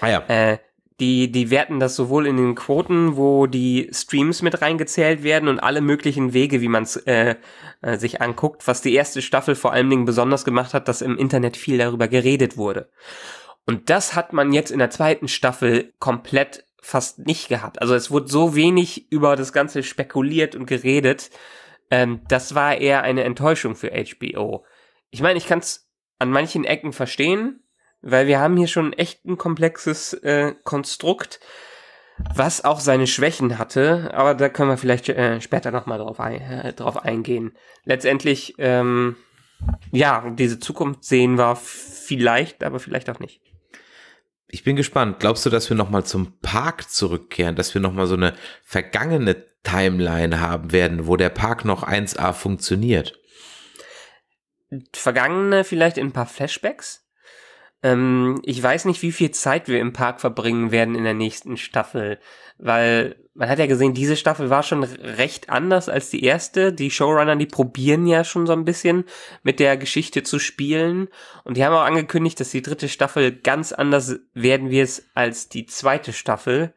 [SPEAKER 1] Ah ja. Äh, die, die werten das sowohl in den Quoten, wo die Streams mit reingezählt werden und alle möglichen Wege, wie man es äh, äh, sich anguckt, was die erste Staffel vor allen Dingen besonders gemacht hat, dass im Internet viel darüber geredet wurde. Und das hat man jetzt in der zweiten Staffel komplett fast nicht gehabt. Also es wurde so wenig über das Ganze spekuliert und geredet. Ähm, das war eher eine Enttäuschung für HBO. Ich meine, ich kann es an manchen Ecken verstehen, weil wir haben hier schon echt ein komplexes äh, Konstrukt, was auch seine Schwächen hatte, aber da können wir vielleicht äh, später nochmal drauf, ein, äh, drauf eingehen. Letztendlich, ähm, ja, diese Zukunft sehen wir vielleicht, aber vielleicht auch nicht. Ich bin gespannt. Glaubst
[SPEAKER 2] du, dass wir nochmal zum Park zurückkehren, dass wir nochmal so eine vergangene Timeline haben werden, wo der Park noch 1A funktioniert?
[SPEAKER 1] Vergangene vielleicht in ein paar Flashbacks? Ähm, ich weiß nicht, wie viel Zeit wir im Park verbringen werden in der nächsten Staffel, weil man hat ja gesehen, diese Staffel war schon recht anders als die erste. Die Showrunner, die probieren ja schon so ein bisschen mit der Geschichte zu spielen. Und die haben auch angekündigt, dass die dritte Staffel ganz anders werden wird als die zweite Staffel.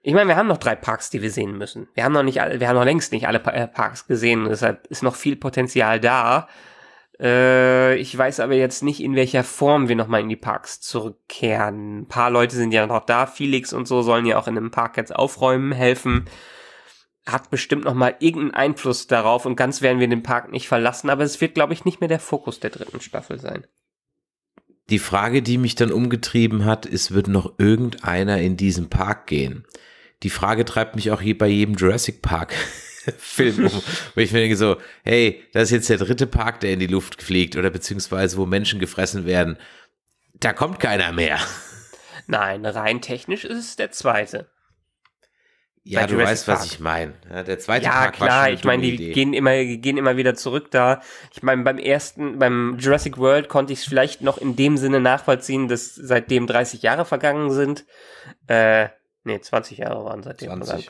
[SPEAKER 1] Ich meine, wir haben noch drei Parks, die wir sehen müssen. Wir haben noch nicht alle, wir haben noch längst nicht alle äh, Parks gesehen. Deshalb ist noch viel Potenzial da. Äh, ich weiß aber jetzt nicht, in welcher Form wir nochmal in die Parks zurückkehren. Ein paar Leute sind ja noch da. Felix und so sollen ja auch in dem Park jetzt aufräumen, helfen. Hat bestimmt nochmal irgendeinen Einfluss darauf und ganz werden wir den Park nicht verlassen, aber es wird, glaube ich, nicht mehr der Fokus der dritten Staffel sein.
[SPEAKER 2] Die Frage, die mich dann umgetrieben hat, ist, wird noch irgendeiner in diesen Park gehen? Die Frage treibt mich auch hier bei jedem Jurassic Park Film um. Wo ich mir denke so, hey, das ist jetzt der dritte Park, der in die Luft fliegt oder beziehungsweise wo Menschen gefressen werden. Da kommt keiner mehr.
[SPEAKER 1] Nein, rein technisch ist es der zweite. Ja, du Jurassic weißt, Park. was ich meine.
[SPEAKER 2] Ja, der zweite ja, Park klar, war schon eine ich meine, die Idee. gehen immer,
[SPEAKER 1] gehen immer wieder zurück da. Ich meine, beim ersten, beim Jurassic World konnte ich es vielleicht noch in dem Sinne nachvollziehen, dass seitdem 30 Jahre vergangen sind. Äh, nee, 20 Jahre waren seitdem 20.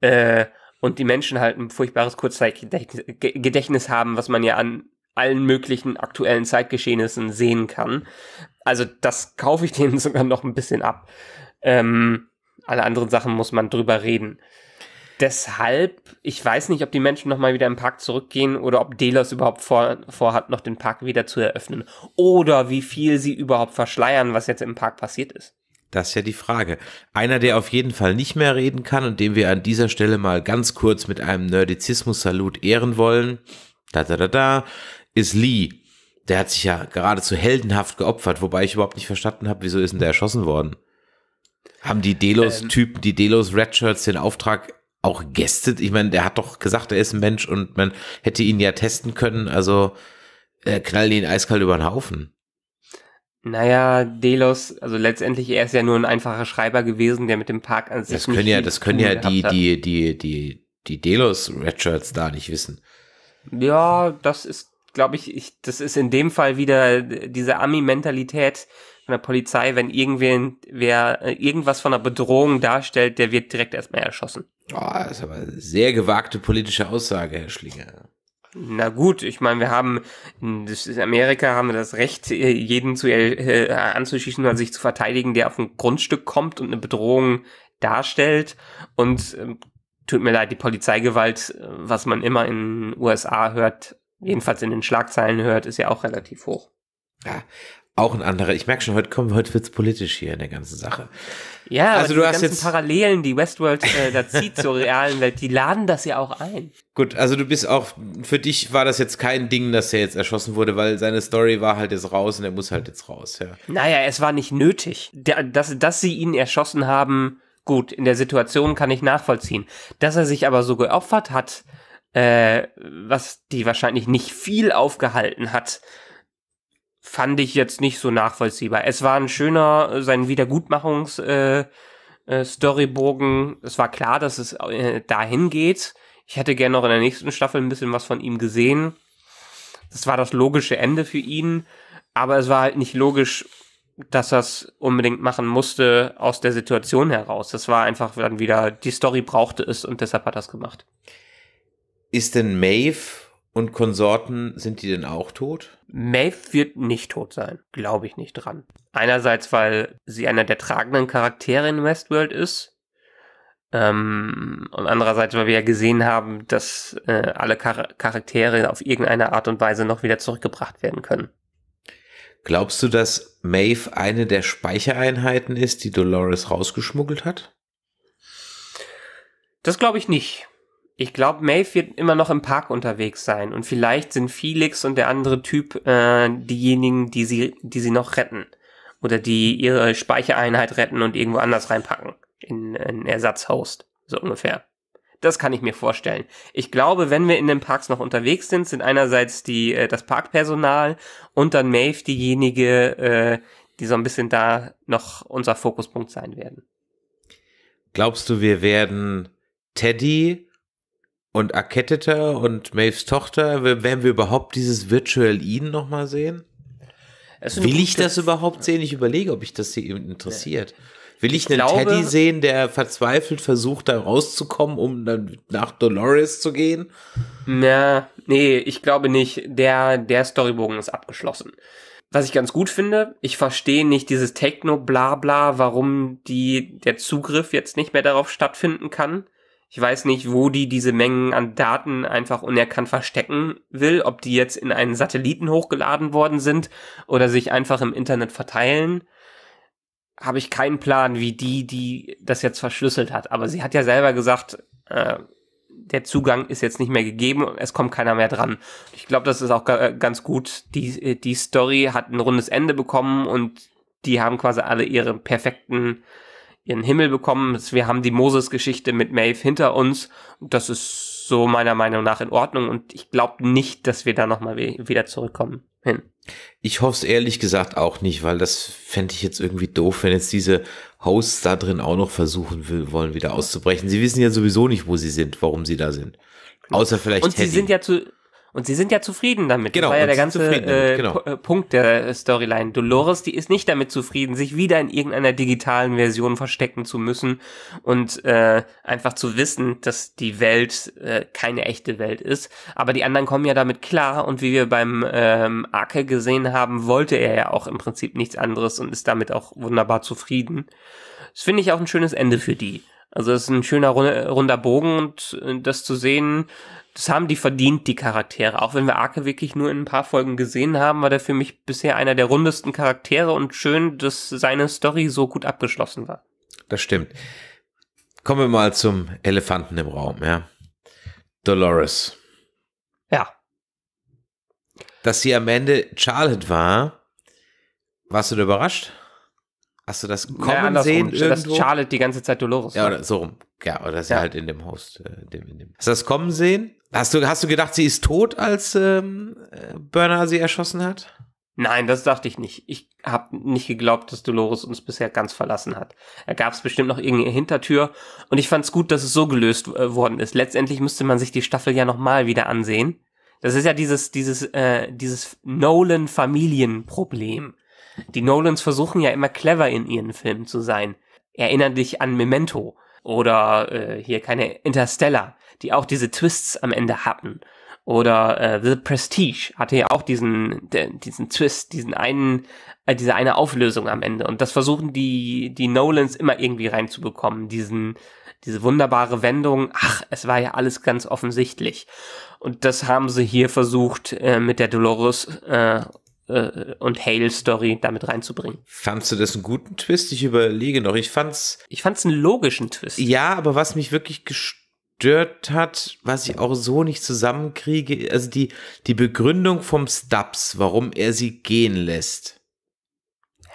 [SPEAKER 1] vergangen. Äh, und die Menschen halt ein furchtbares Kurzzeitgedächtnis haben, was man ja an allen möglichen aktuellen Zeitgeschehnissen sehen kann. Also das kaufe ich denen sogar noch ein bisschen ab. Ähm, alle anderen Sachen muss man drüber reden. Deshalb, ich weiß nicht, ob die Menschen nochmal wieder im Park zurückgehen oder ob Delos überhaupt vor, vorhat, noch den Park wieder zu eröffnen. Oder wie viel sie überhaupt verschleiern, was jetzt im Park passiert ist.
[SPEAKER 2] Das ist ja die Frage. Einer, der auf jeden Fall nicht mehr reden kann und dem wir an dieser Stelle mal ganz kurz mit einem Nerdizismus-Salut ehren wollen, da da da da, ist Lee. Der hat sich ja geradezu heldenhaft geopfert, wobei ich überhaupt nicht verstanden habe, wieso ist denn der erschossen worden? Haben die Delos-Typen, ähm. die Delos-Redshirts den Auftrag auch gestet? Ich meine, der hat doch gesagt, er ist ein Mensch und man hätte ihn ja testen können, also äh, knall ihn eiskalt über den Haufen.
[SPEAKER 1] Naja, Delos, also letztendlich, er ist ja nur ein einfacher Schreiber gewesen, der mit dem Park an sich. Das können ja, das können ja die,
[SPEAKER 2] die, die, die, die Delos Redshirts da nicht wissen.
[SPEAKER 1] Ja, das ist, glaube ich, ich, das ist in dem Fall wieder diese Ami-Mentalität von der Polizei, wenn irgendwer, wer äh, irgendwas von einer Bedrohung darstellt, der wird direkt erstmal erschossen. Oh, das ist aber eine sehr
[SPEAKER 2] gewagte politische Aussage, Herr Schlinger.
[SPEAKER 1] Na gut, ich meine, wir haben in Amerika haben wir das Recht, äh, jeden zu äh, äh, anzuschießen oder sich zu verteidigen, der auf ein Grundstück kommt und eine Bedrohung darstellt. Und äh, tut mir leid, die Polizeigewalt, äh, was man immer in den USA hört, jedenfalls in den Schlagzeilen hört, ist ja auch relativ hoch.
[SPEAKER 2] Ja, auch ein anderer. Ich merke schon, heute kommen, heute wird's politisch hier in der ganzen Sache.
[SPEAKER 1] Ja, also du hast jetzt Parallelen, die Westworld äh, da zieht zur realen Welt, die laden das ja auch ein.
[SPEAKER 2] Gut, also du bist auch für dich war das jetzt kein Ding, dass er jetzt erschossen wurde, weil seine Story war halt jetzt raus und er muss halt jetzt raus, ja.
[SPEAKER 1] Naja, es war nicht nötig, dass, dass sie ihn erschossen haben. Gut, in der Situation kann ich nachvollziehen, dass er sich aber so geopfert hat, äh, was die wahrscheinlich nicht viel aufgehalten hat fand ich jetzt nicht so nachvollziehbar. Es war ein schöner, sein Wiedergutmachungs äh, äh, Storybogen. Es war klar, dass es äh, dahin geht. Ich hätte gerne noch in der nächsten Staffel ein bisschen was von ihm gesehen. Das war das logische Ende für ihn, aber es war halt nicht logisch, dass er es unbedingt machen musste aus der Situation heraus. Das war einfach dann wieder, die Story brauchte es und deshalb hat er es gemacht.
[SPEAKER 2] Ist denn Maeve und Konsorten, sind die denn auch tot?
[SPEAKER 1] Maeve wird nicht tot sein. Glaube ich nicht dran. Einerseits, weil sie einer der tragenden Charaktere in Westworld ist. Ähm, und andererseits, weil wir ja gesehen haben, dass äh, alle Char Charaktere auf irgendeine Art und Weise noch wieder zurückgebracht werden können.
[SPEAKER 2] Glaubst du, dass Maeve eine der Speichereinheiten ist, die Dolores rausgeschmuggelt hat?
[SPEAKER 1] Das glaube ich nicht. Ich glaube, Maeve wird immer noch im Park unterwegs sein und vielleicht sind Felix und der andere Typ äh, diejenigen, die sie, die sie noch retten oder die ihre Speichereinheit retten und irgendwo anders reinpacken in einen Ersatzhost, so ungefähr. Das kann ich mir vorstellen. Ich glaube, wenn wir in den Parks noch unterwegs sind, sind einerseits die äh, das Parkpersonal und dann Maeve diejenige, äh, die so ein bisschen da noch unser Fokuspunkt sein werden.
[SPEAKER 2] Glaubst du, wir werden Teddy und Arketteta und Maves Tochter, werden wir überhaupt dieses Virtual Eden nochmal sehen? Will ich das überhaupt sehen? Ich überlege, ob ich das hier interessiert. Will ich, ich einen glaube, Teddy sehen, der verzweifelt versucht, da rauszukommen, um dann nach
[SPEAKER 1] Dolores zu gehen? Na, nee, ich glaube nicht. Der, der Storybogen ist abgeschlossen. Was ich ganz gut finde, ich verstehe nicht dieses Techno-Blabla, warum die, der Zugriff jetzt nicht mehr darauf stattfinden kann. Ich weiß nicht, wo die diese Mengen an Daten einfach unerkannt verstecken will, ob die jetzt in einen Satelliten hochgeladen worden sind oder sich einfach im Internet verteilen. Habe ich keinen Plan, wie die, die das jetzt verschlüsselt hat. Aber sie hat ja selber gesagt, äh, der Zugang ist jetzt nicht mehr gegeben und es kommt keiner mehr dran. Ich glaube, das ist auch ganz gut. Die, die Story hat ein rundes Ende bekommen und die haben quasi alle ihre perfekten ihren Himmel bekommen. Wir haben die Moses-Geschichte mit Maeve hinter uns. Das ist so meiner Meinung nach in Ordnung und ich glaube nicht, dass wir da nochmal wieder zurückkommen hin.
[SPEAKER 2] Ich hoffe es ehrlich gesagt auch nicht, weil das fände ich jetzt irgendwie doof, wenn jetzt diese Hosts da drin auch noch versuchen will, wollen, wieder auszubrechen. Sie wissen ja sowieso nicht, wo sie sind, warum sie da sind.
[SPEAKER 1] Außer vielleicht. Und sie Hattie. sind ja zu, und sie sind ja zufrieden damit. Genau, das war ja der ganze äh, genau. Äh, Punkt der äh, Storyline. Dolores, die ist nicht damit zufrieden, sich wieder in irgendeiner digitalen Version verstecken zu müssen und äh, einfach zu wissen, dass die Welt äh, keine echte Welt ist. Aber die anderen kommen ja damit klar und wie wir beim ähm, Arke gesehen haben, wollte er ja auch im Prinzip nichts anderes und ist damit auch wunderbar zufrieden. Das finde ich auch ein schönes Ende für die. Also es ist ein schöner runder Bogen und äh, das zu sehen, das haben die verdient, die Charaktere. Auch wenn wir Arke wirklich nur in ein paar Folgen gesehen haben, war der für mich bisher einer der rundesten Charaktere und schön, dass seine Story so gut abgeschlossen war.
[SPEAKER 2] Das stimmt. Kommen wir mal zum Elefanten im Raum, ja. Dolores. Ja. Dass sie am Ende Charlotte war, warst du da überrascht? Hast du das kommen ja, sehen irgendwo? Dass Charlotte
[SPEAKER 1] die ganze Zeit Dolores Ja, oder so
[SPEAKER 2] rum. Ja, oder sie ja. halt in dem Host. Äh, dem, in dem. Hast du das
[SPEAKER 1] kommen sehen? Hast du, hast du gedacht, sie ist tot, als ähm, Burner sie erschossen hat? Nein, das dachte ich nicht. Ich habe nicht geglaubt, dass Dolores uns bisher ganz verlassen hat. Da gab es bestimmt noch irgendeine Hintertür und ich fand es gut, dass es so gelöst äh, worden ist. Letztendlich müsste man sich die Staffel ja nochmal wieder ansehen. Das ist ja dieses, dieses, äh, dieses Nolan-Familienproblem. Die Nolans versuchen ja immer clever in ihren Filmen zu sein. Erinnern dich an Memento oder äh, hier keine Interstellar die auch diese Twists am Ende hatten. Oder äh, The Prestige hatte ja auch diesen, de, diesen Twist, diesen einen, äh, diese eine Auflösung am Ende. Und das versuchen die, die Nolans immer irgendwie reinzubekommen, diesen, diese wunderbare Wendung, ach, es war ja alles ganz offensichtlich. Und das haben sie hier versucht, äh, mit der Dolores äh, äh und Hale-Story damit reinzubringen.
[SPEAKER 2] Fandst du das einen guten
[SPEAKER 1] Twist? Ich überlege noch.
[SPEAKER 2] Ich fand's. Ich fand's einen logischen Twist. Ja, aber was mich wirklich gestört gestört hat, was ich auch so nicht zusammenkriege, also die, die Begründung vom Stubbs, warum er sie gehen lässt.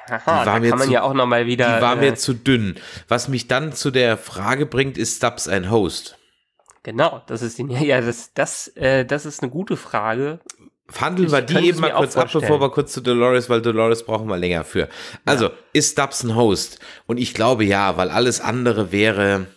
[SPEAKER 1] Aha, da kann man zu, ja auch noch mal wieder. Die war äh, mir zu
[SPEAKER 2] dünn. Was mich dann zu der Frage bringt, ist Stubbs ein Host? Genau, das ist
[SPEAKER 1] die, ja, das, das, äh, das ist eine gute Frage. Handeln wir die eben mal kurz ab, bevor wir
[SPEAKER 2] kurz zu Dolores, weil Dolores brauchen wir länger für. Also, ja. ist Stubbs ein Host? Und ich glaube ja, weil alles andere wäre,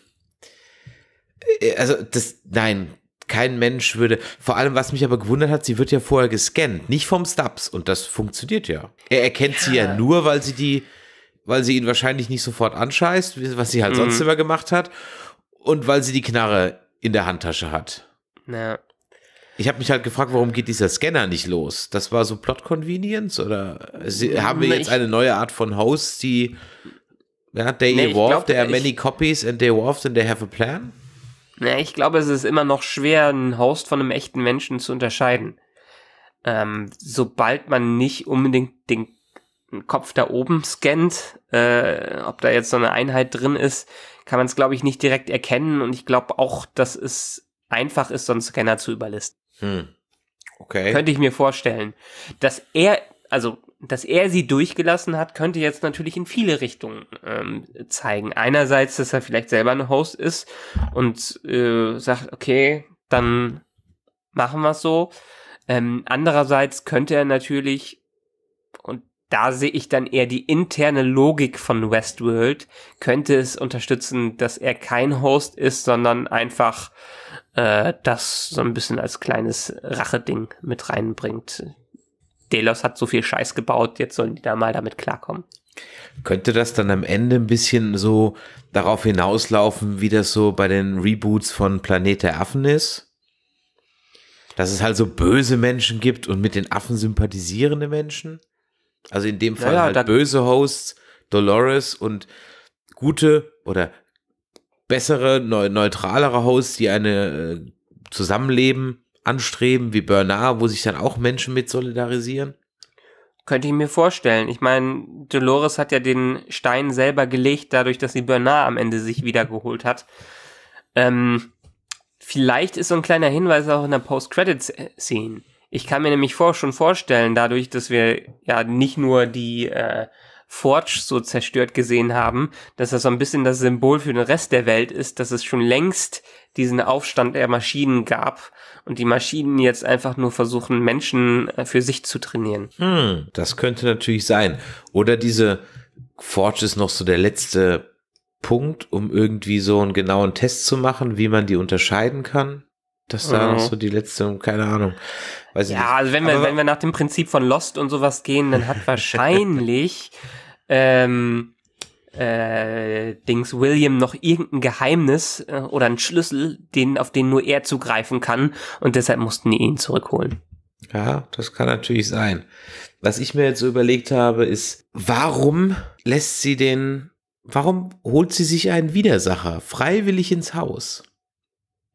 [SPEAKER 2] äh, also das, nein, kein Mensch würde. Vor allem, was mich aber gewundert hat, sie wird ja vorher gescannt, nicht vom Stubbs und das funktioniert ja. Er erkennt ja. sie ja nur, weil sie die, weil sie ihn wahrscheinlich nicht sofort anscheißt, was sie halt mhm. sonst immer gemacht hat und weil sie die Knarre in der Handtasche hat. Ja. Ich habe mich halt gefragt, warum geht dieser Scanner nicht los? Das war so Plot-Convenience oder sie, haben wir jetzt eine neue Art von Host, die ja, they nee, evolve, glaub, they are many copies and they evolved and they have a plan?
[SPEAKER 1] Ja, ich glaube, es ist immer noch schwer, einen Host von einem echten Menschen zu unterscheiden. Ähm, sobald man nicht unbedingt den Kopf da oben scannt, äh, ob da jetzt so eine Einheit drin ist, kann man es, glaube ich, nicht direkt erkennen. Und ich glaube auch, dass es einfach ist, so einen Scanner zu überlisten. Hm. Okay. Könnte ich mir vorstellen, dass er, also dass er sie durchgelassen hat, könnte jetzt natürlich in viele Richtungen ähm, zeigen. Einerseits, dass er vielleicht selber ein Host ist und äh, sagt, okay, dann machen wir es so. Ähm, andererseits könnte er natürlich, und da sehe ich dann eher die interne Logik von Westworld, könnte es unterstützen, dass er kein Host ist, sondern einfach äh, das so ein bisschen als kleines Racheding mit reinbringt. Delos hat so viel Scheiß gebaut, jetzt sollen die da mal damit klarkommen.
[SPEAKER 2] Könnte das dann am Ende ein bisschen so darauf hinauslaufen, wie das so bei den Reboots von Planet der Affen ist? Dass es halt so böse Menschen gibt und mit den Affen sympathisierende Menschen? Also in dem Fall ja, halt böse Hosts, Dolores und gute oder bessere, neutralere Hosts, die eine äh,
[SPEAKER 1] zusammenleben anstreben, wie Bernard, wo sich dann auch Menschen mit solidarisieren? Könnte ich mir vorstellen. Ich meine, Dolores hat ja den Stein selber gelegt, dadurch, dass sie Bernard am Ende sich wiedergeholt hat. Ähm, vielleicht ist so ein kleiner Hinweis auch in der Post-Credits-Szene. Ich kann mir nämlich vor, schon vorstellen, dadurch, dass wir ja nicht nur die äh, Forge so zerstört gesehen haben, dass das so ein bisschen das Symbol für den Rest der Welt ist, dass es schon längst diesen Aufstand der Maschinen gab und die Maschinen jetzt einfach nur versuchen, Menschen äh, für sich zu trainieren.
[SPEAKER 2] Hm, das könnte natürlich sein. Oder diese Forge ist noch so der letzte Punkt, um irgendwie so einen genauen Test zu machen, wie man die unterscheiden kann. Das da mhm. noch genau. so die letzte, keine Ahnung. Weiß ja, nicht.
[SPEAKER 1] also wenn wir, wenn wir nach dem Prinzip von Lost und sowas gehen, dann hat wahrscheinlich ähm, äh, Dings William noch irgendein Geheimnis äh, oder einen Schlüssel, den, auf den nur er zugreifen kann und deshalb mussten die ihn zurückholen. Ja, das kann natürlich sein.
[SPEAKER 2] Was ich mir jetzt so überlegt habe, ist, warum lässt sie den, warum
[SPEAKER 1] holt sie sich einen Widersacher freiwillig ins Haus?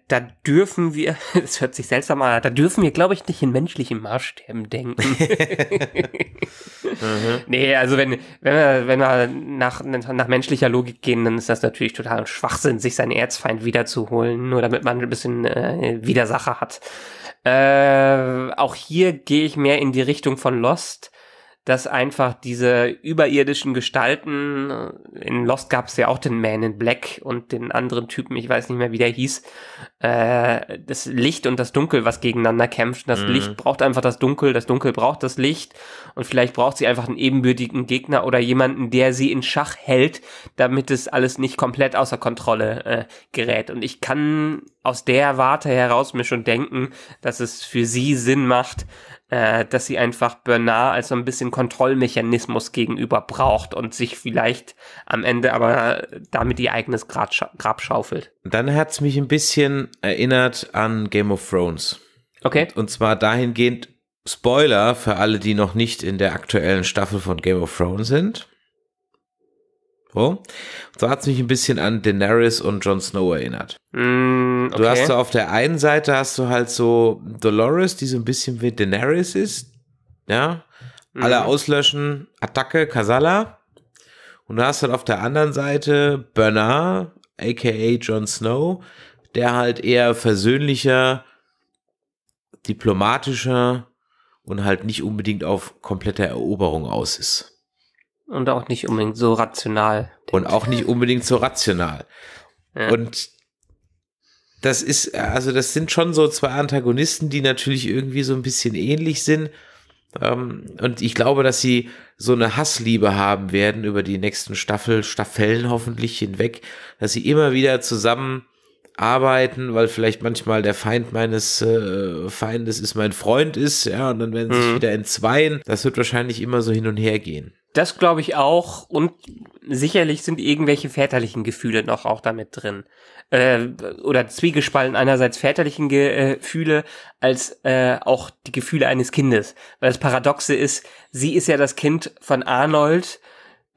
[SPEAKER 1] da dürfen wir, es hört sich seltsam an, da dürfen wir, glaube ich, nicht in menschlichen Maßstäben denken. mhm. Nee, also wenn, wenn wir, wenn wir nach, nach menschlicher Logik gehen, dann ist das natürlich total Schwachsinn, sich seinen Erzfeind wiederzuholen, nur damit man ein bisschen äh, Widersacher hat. Äh, auch hier gehe ich mehr in die Richtung von Lost dass einfach diese überirdischen Gestalten, äh, in Lost gab es ja auch den Man in Black und den anderen Typen, ich weiß nicht mehr, wie der hieß, äh, das Licht und das Dunkel, was gegeneinander kämpft. Das mhm. Licht braucht einfach das Dunkel, das Dunkel braucht das Licht und vielleicht braucht sie einfach einen ebenbürtigen Gegner oder jemanden, der sie in Schach hält, damit es alles nicht komplett außer Kontrolle äh, gerät. Und ich kann aus der Warte heraus mir schon denken, dass es für sie Sinn macht, äh, dass sie einfach Bernard als so ein bisschen Kontrollmechanismus gegenüber braucht und sich vielleicht am Ende aber damit ihr eigenes Grab, Grab schaufelt.
[SPEAKER 2] Dann hat es mich ein bisschen erinnert an Game of Thrones. Okay. Und, und zwar dahingehend, Spoiler für alle, die noch nicht in der aktuellen Staffel von Game of Thrones sind. So. Und zwar hat es mich ein bisschen an Daenerys und Jon Snow erinnert.
[SPEAKER 1] Mm, okay. Du hast da auf
[SPEAKER 2] der einen Seite hast du halt so Dolores, die so ein bisschen wie Daenerys ist. Ja. Mm. Alle auslöschen, Attacke, Kasala. Und du hast dann halt auf der anderen Seite Bernard, aka Jon Snow, der halt eher versöhnlicher, diplomatischer und halt nicht unbedingt auf komplette Eroberung aus ist.
[SPEAKER 1] Und auch nicht unbedingt so rational. Und auch nicht
[SPEAKER 2] unbedingt so rational. Ja. Und das ist, also das sind schon so zwei Antagonisten, die natürlich irgendwie so ein bisschen ähnlich sind. Ähm, und ich glaube, dass sie so eine Hassliebe haben werden über die nächsten Staffel, Staffellen hoffentlich hinweg, dass sie immer wieder zusammen arbeiten, weil vielleicht manchmal der Feind meines äh, Feindes ist mein Freund ist, ja, und dann werden sie mhm. sich wieder entzweien. Das wird
[SPEAKER 1] wahrscheinlich immer so hin und her gehen. Das glaube ich auch. Und sicherlich sind irgendwelche väterlichen Gefühle noch auch damit drin. Äh, oder Zwiegespalten einerseits väterlichen äh, Gefühle als äh, auch die Gefühle eines Kindes. Weil das Paradoxe ist, sie ist ja das Kind von Arnold,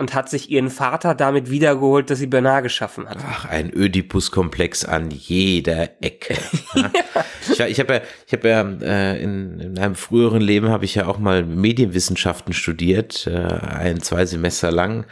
[SPEAKER 1] und hat sich ihren Vater damit wiedergeholt, dass sie Bernard geschaffen hat. Ach,
[SPEAKER 2] ein Ödipus-Komplex an jeder Ecke. Ne? ja. Ich, ich habe ja, ich hab ja äh, in, in einem früheren Leben habe ich ja auch mal Medienwissenschaften studiert, äh, ein, zwei Semester lang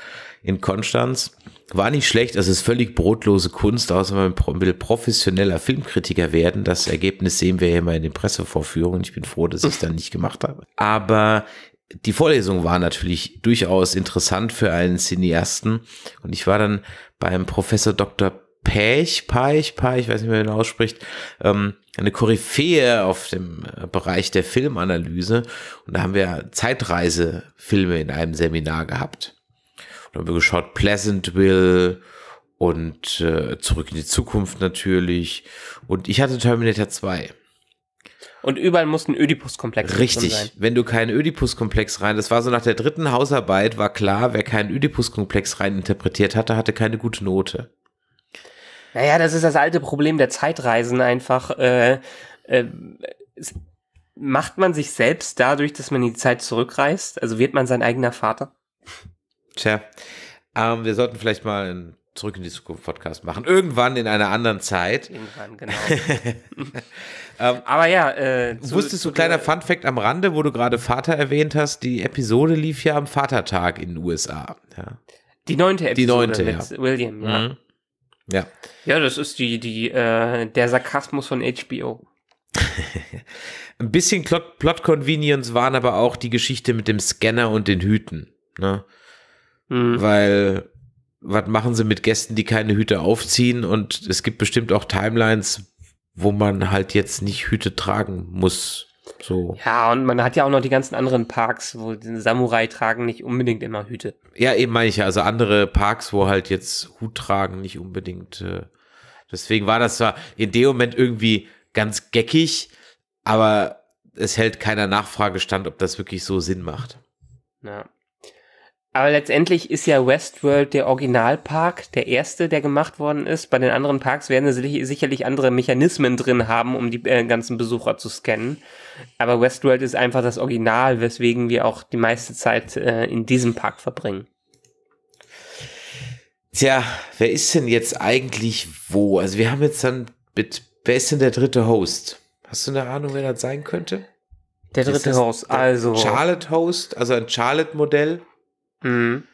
[SPEAKER 2] in Konstanz. War nicht schlecht, also es ist völlig brotlose Kunst, außer man will professioneller Filmkritiker werden. Das Ergebnis sehen wir ja immer in den Pressevorführungen. Ich bin froh, dass ich es dann nicht gemacht habe. Aber die Vorlesung war natürlich durchaus interessant für einen Cineasten. Und ich war dann beim Professor Dr. Pech, Peich, Peich, ich weiß nicht, wie man ausspricht, ähm, eine Koryphäe auf dem äh, Bereich der Filmanalyse. Und da haben wir Zeitreisefilme in einem Seminar gehabt. Und da haben wir geschaut, Pleasantville und äh, Zurück in die Zukunft natürlich. Und ich hatte Terminator 2.
[SPEAKER 1] Und überall muss ein Ödipus-Komplex Richtig,
[SPEAKER 2] wenn du keinen Ödipus-Komplex rein, das war so nach der dritten Hausarbeit, war klar, wer keinen Ödipus-Komplex rein interpretiert hatte, hatte keine gute Note.
[SPEAKER 1] Naja, das ist das alte Problem der Zeitreisen einfach. Äh, äh, macht man sich selbst dadurch, dass man in die Zeit zurückreist? Also wird man sein eigener Vater? Tja, ähm, wir sollten vielleicht mal einen
[SPEAKER 2] Zurück in die Zukunft Podcast machen. Irgendwann in einer anderen Zeit. Irgendwann, genau. ähm, Aber ja. Äh, zu, wusstest du, kleiner Fun Fact am Rande, wo du gerade Vater erwähnt hast, die Episode lief ja am Vatertag in den USA. Ja. Die neunte Episode die neunte, mit ja. William, ja. Mhm. Ja.
[SPEAKER 1] Ja, das ist die, die, äh, der Sarkasmus von HBO.
[SPEAKER 2] Ein bisschen Plot-Convenience waren aber auch die Geschichte mit dem Scanner und den Hüten. Ne? Mhm. Weil was machen sie mit Gästen, die keine Hüte aufziehen? Und es gibt bestimmt auch Timelines, wo man halt jetzt nicht Hüte tragen muss. So.
[SPEAKER 1] Ja, und man hat ja auch noch die ganzen anderen Parks, wo die Samurai tragen nicht unbedingt immer Hüte.
[SPEAKER 2] Ja, eben meine ich ja. Also andere Parks, wo halt jetzt Hut tragen nicht unbedingt. Äh, deswegen war das zwar in dem Moment irgendwie ganz geckig, aber es hält keiner Nachfrage stand, ob das wirklich so Sinn macht.
[SPEAKER 1] Ja. Aber letztendlich ist ja Westworld der Originalpark, der erste, der gemacht worden ist. Bei den anderen Parks werden sie sicherlich andere Mechanismen drin haben, um die äh, ganzen Besucher zu scannen. Aber Westworld ist einfach das Original, weswegen wir auch die meiste Zeit äh, in diesem Park verbringen. Tja,
[SPEAKER 2] wer ist denn jetzt eigentlich wo? Also wir haben jetzt dann mit, wer ist denn der dritte Host? Hast du eine Ahnung, wer das sein könnte? Der dritte Host, also. Charlotte Host, also
[SPEAKER 1] ein Charlotte-Modell. Mhm.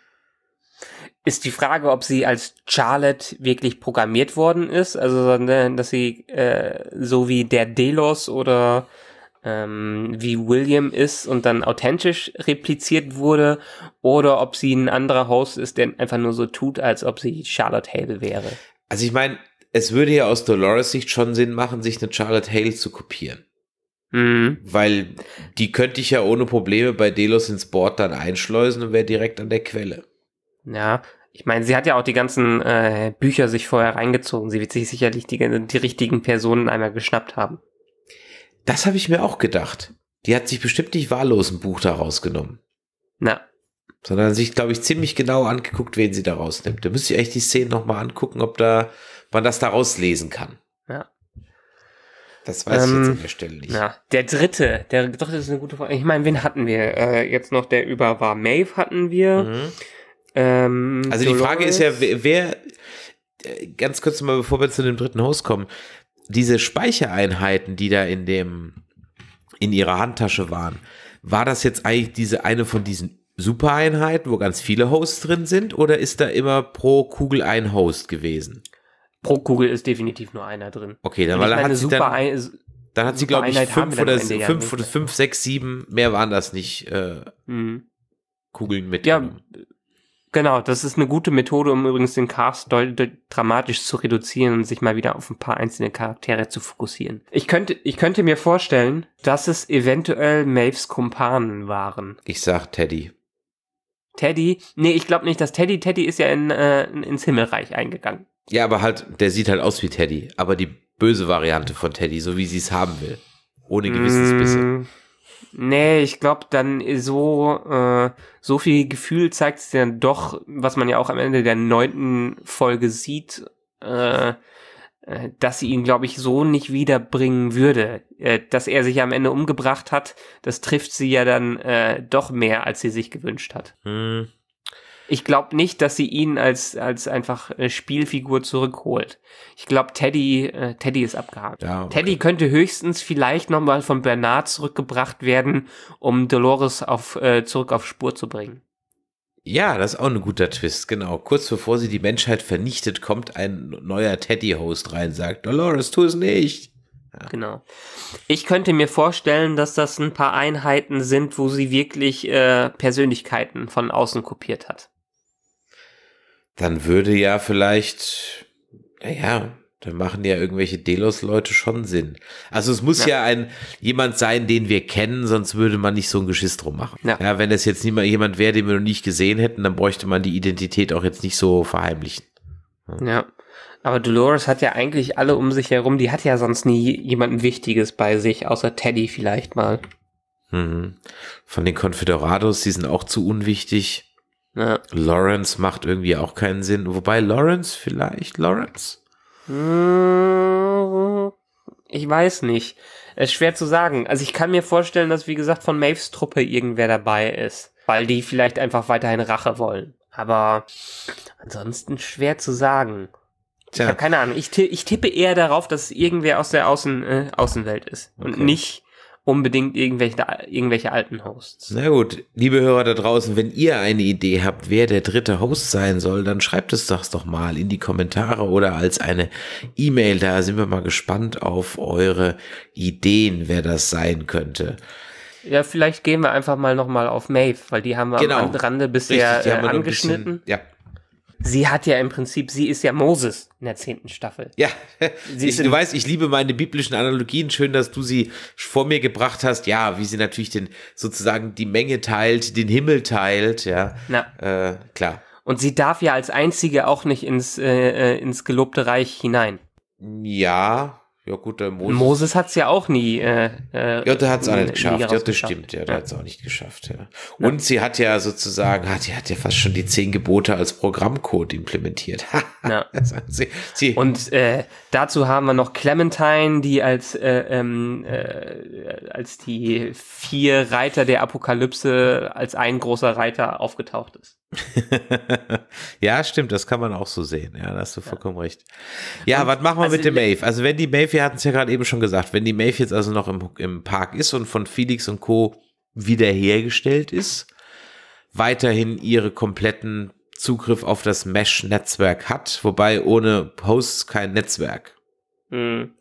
[SPEAKER 1] Ist die Frage, ob sie als Charlotte wirklich programmiert worden ist, also dass sie äh, so wie der Delos oder ähm, wie William ist und dann authentisch repliziert wurde, oder ob sie ein anderer Host ist, der einfach nur so tut, als ob sie Charlotte Hale wäre.
[SPEAKER 2] Also ich meine, es würde ja aus Dolores Sicht schon Sinn machen, sich eine Charlotte Hale zu kopieren. Mhm. Weil die könnte ich ja ohne Probleme bei Delos ins
[SPEAKER 1] Board dann einschleusen und wäre direkt an der Quelle. Ja, ich meine, sie hat ja auch die ganzen äh, Bücher sich vorher reingezogen. Sie wird sich sicherlich die, die richtigen Personen einmal geschnappt haben.
[SPEAKER 2] Das habe ich mir auch gedacht. Die hat sich bestimmt nicht wahllos ein Buch da rausgenommen. Na. Sondern sich, glaube ich, ziemlich genau angeguckt, wen sie da rausnimmt. Da müsste ich echt die Szene nochmal angucken, ob da man das da rauslesen kann. Ja. Das weiß ähm, ich jetzt ähm, an der Stelle nicht. Ja.
[SPEAKER 1] Der dritte, der doch, das ist eine gute Frage. Ich meine, wen hatten wir äh, jetzt noch? Der über war Maeve hatten wir. Mhm. Ähm, also Dolores. die Frage ist ja, wer,
[SPEAKER 2] äh, ganz kurz mal, bevor wir zu dem dritten Host kommen, diese Speichereinheiten, die da in dem in ihrer Handtasche waren, war das jetzt eigentlich diese eine von diesen Super-Einheiten, wo ganz viele Hosts drin sind, oder ist da immer pro Kugel ein Host gewesen?
[SPEAKER 1] pro Kugel ist definitiv nur einer drin. Okay, dann, weil dann hat sie super dann, ein, dann hat sie, glaube ich, fünf oder fünf, ja oder
[SPEAKER 2] fünf, sechs, sieben, mehr waren das nicht, äh, mhm.
[SPEAKER 1] Kugeln mit. Ja, genau, das ist eine gute Methode, um übrigens den Cast dramatisch zu reduzieren und sich mal wieder auf ein paar einzelne Charaktere zu fokussieren. Ich könnte, ich könnte mir vorstellen, dass es eventuell Maves Kumpanen waren.
[SPEAKER 2] Ich sag Teddy.
[SPEAKER 1] Teddy? Nee, ich glaube nicht, dass Teddy, Teddy ist ja in, äh, ins Himmelreich eingegangen.
[SPEAKER 2] Ja, aber halt, der sieht halt aus wie Teddy, aber die böse Variante von Teddy, so wie sie es haben will. Ohne Gewissensbisse. Mm,
[SPEAKER 1] nee, ich glaube, dann so, äh, so viel Gefühl zeigt es dann doch, was man ja auch am Ende der neunten Folge sieht, äh, äh dass sie ihn, glaube ich, so nicht wiederbringen würde. Äh, dass er sich am Ende umgebracht hat, das trifft sie ja dann äh, doch mehr, als sie sich gewünscht hat. Hm ich glaube nicht, dass sie ihn als, als einfach Spielfigur zurückholt. Ich glaube, Teddy, äh, Teddy ist abgehakt. Ja, okay. Teddy könnte höchstens vielleicht nochmal von Bernard zurückgebracht werden, um Dolores auf, äh, zurück auf Spur zu bringen.
[SPEAKER 2] Ja, das ist auch ein guter Twist, genau. Kurz bevor sie die Menschheit vernichtet, kommt ein neuer Teddy-Host rein, sagt,
[SPEAKER 1] Dolores, tu es nicht. Ja. Genau. Ich könnte mir vorstellen, dass das ein paar Einheiten sind, wo sie wirklich äh, Persönlichkeiten von außen kopiert hat.
[SPEAKER 2] Dann würde ja vielleicht, naja, dann machen ja irgendwelche Delos-Leute schon Sinn. Also es muss ja. ja, ein jemand sein, den wir kennen, sonst würde man nicht so ein Geschiss drum machen. Ja, ja wenn es jetzt niemand jemand wäre, den wir noch nicht gesehen hätten, dann bräuchte man die Identität auch jetzt nicht so verheimlichen.
[SPEAKER 1] Ja. ja. Aber Dolores hat ja eigentlich alle um sich herum, die hat ja sonst nie jemanden Wichtiges bei sich, außer Teddy vielleicht mal.
[SPEAKER 2] Mhm. Von den Confederados, die sind auch zu unwichtig. Ja. Lawrence macht irgendwie auch keinen Sinn. Wobei Lawrence vielleicht, Lawrence?
[SPEAKER 1] Äh, ich weiß nicht. Es ist schwer zu sagen. Also ich kann mir vorstellen, dass wie gesagt von Maves Truppe irgendwer dabei ist, weil die vielleicht einfach weiterhin Rache wollen. Aber ansonsten schwer zu sagen. Tja. Ich habe keine Ahnung. Ich, tippe eher darauf, dass es irgendwer aus der Außen, äh, Außenwelt ist und okay. nicht unbedingt irgendwelche, irgendwelche alten Hosts.
[SPEAKER 2] Na gut, liebe Hörer da draußen, wenn ihr eine Idee habt, wer der dritte Host sein soll, dann schreibt es das doch mal in die Kommentare oder als eine E-Mail. Da sind wir mal gespannt auf eure Ideen, wer das sein könnte.
[SPEAKER 1] Ja, vielleicht gehen wir einfach mal nochmal auf Maeve, weil die haben wir genau. am Rande bisher Richtig, äh, angeschnitten. Bisschen, ja sie hat ja im Prinzip, sie ist ja Moses in der zehnten Staffel.
[SPEAKER 2] Ja, ich, du weißt, ich liebe meine biblischen Analogien. Schön, dass du sie vor mir gebracht hast. Ja, wie sie natürlich den sozusagen die Menge teilt, den
[SPEAKER 1] Himmel teilt. Ja, äh, klar. Und sie darf ja als einzige auch nicht ins äh, äh ins gelobte Reich hinein. Ja, ja, gut, der Moses. Moses hat es ja auch nie. Äh, äh ja, der hat es auch nicht geschafft. Ja, das
[SPEAKER 2] stimmt, ja, der ja. hat es auch nicht geschafft. Ja. Und ja. sie
[SPEAKER 1] hat ja sozusagen, hat, die
[SPEAKER 2] hat ja fast schon die zehn Gebote als Programmcode implementiert.
[SPEAKER 1] ja. sie, sie. Und äh, dazu haben wir noch Clementine, die als, äh, ähm, äh, als die vier Reiter der Apokalypse als ein großer Reiter aufgetaucht ist.
[SPEAKER 2] ja, stimmt, das kann man auch so sehen. Ja, da hast du vollkommen recht. Ja, und was machen wir also mit dem Maeve? Also, wenn die Maeve, wir hatten es ja gerade eben schon gesagt, wenn die Maeve jetzt also noch im, im Park ist und von Felix und Co. wiederhergestellt ist, weiterhin ihre kompletten Zugriff auf das Mesh-Netzwerk hat, wobei ohne Hosts kein Netzwerk.
[SPEAKER 1] Mhm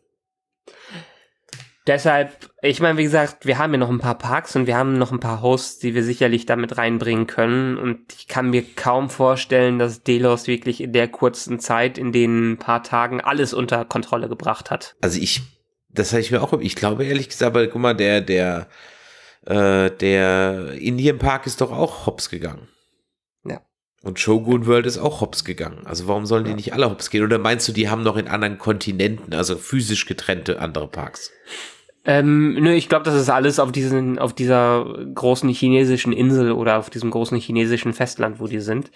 [SPEAKER 1] deshalb, ich meine, wie gesagt, wir haben ja noch ein paar Parks und wir haben noch ein paar Hosts, die wir sicherlich damit reinbringen können. Und ich kann mir kaum vorstellen, dass Delos wirklich in der kurzen Zeit, in den paar Tagen, alles unter Kontrolle gebracht hat.
[SPEAKER 2] Also ich, das habe ich mir auch, ich glaube ehrlich gesagt, aber guck mal, der, der, äh, der Indian Park ist doch auch hops gegangen. Und Shogun World ist auch hops gegangen. Also warum sollen die nicht alle hops gehen? Oder meinst du, die haben noch in anderen Kontinenten, also physisch getrennte andere Parks?
[SPEAKER 1] Ähm, nö, ich glaube, das ist alles auf diesen, auf dieser großen chinesischen Insel oder auf diesem großen chinesischen Festland, wo die sind.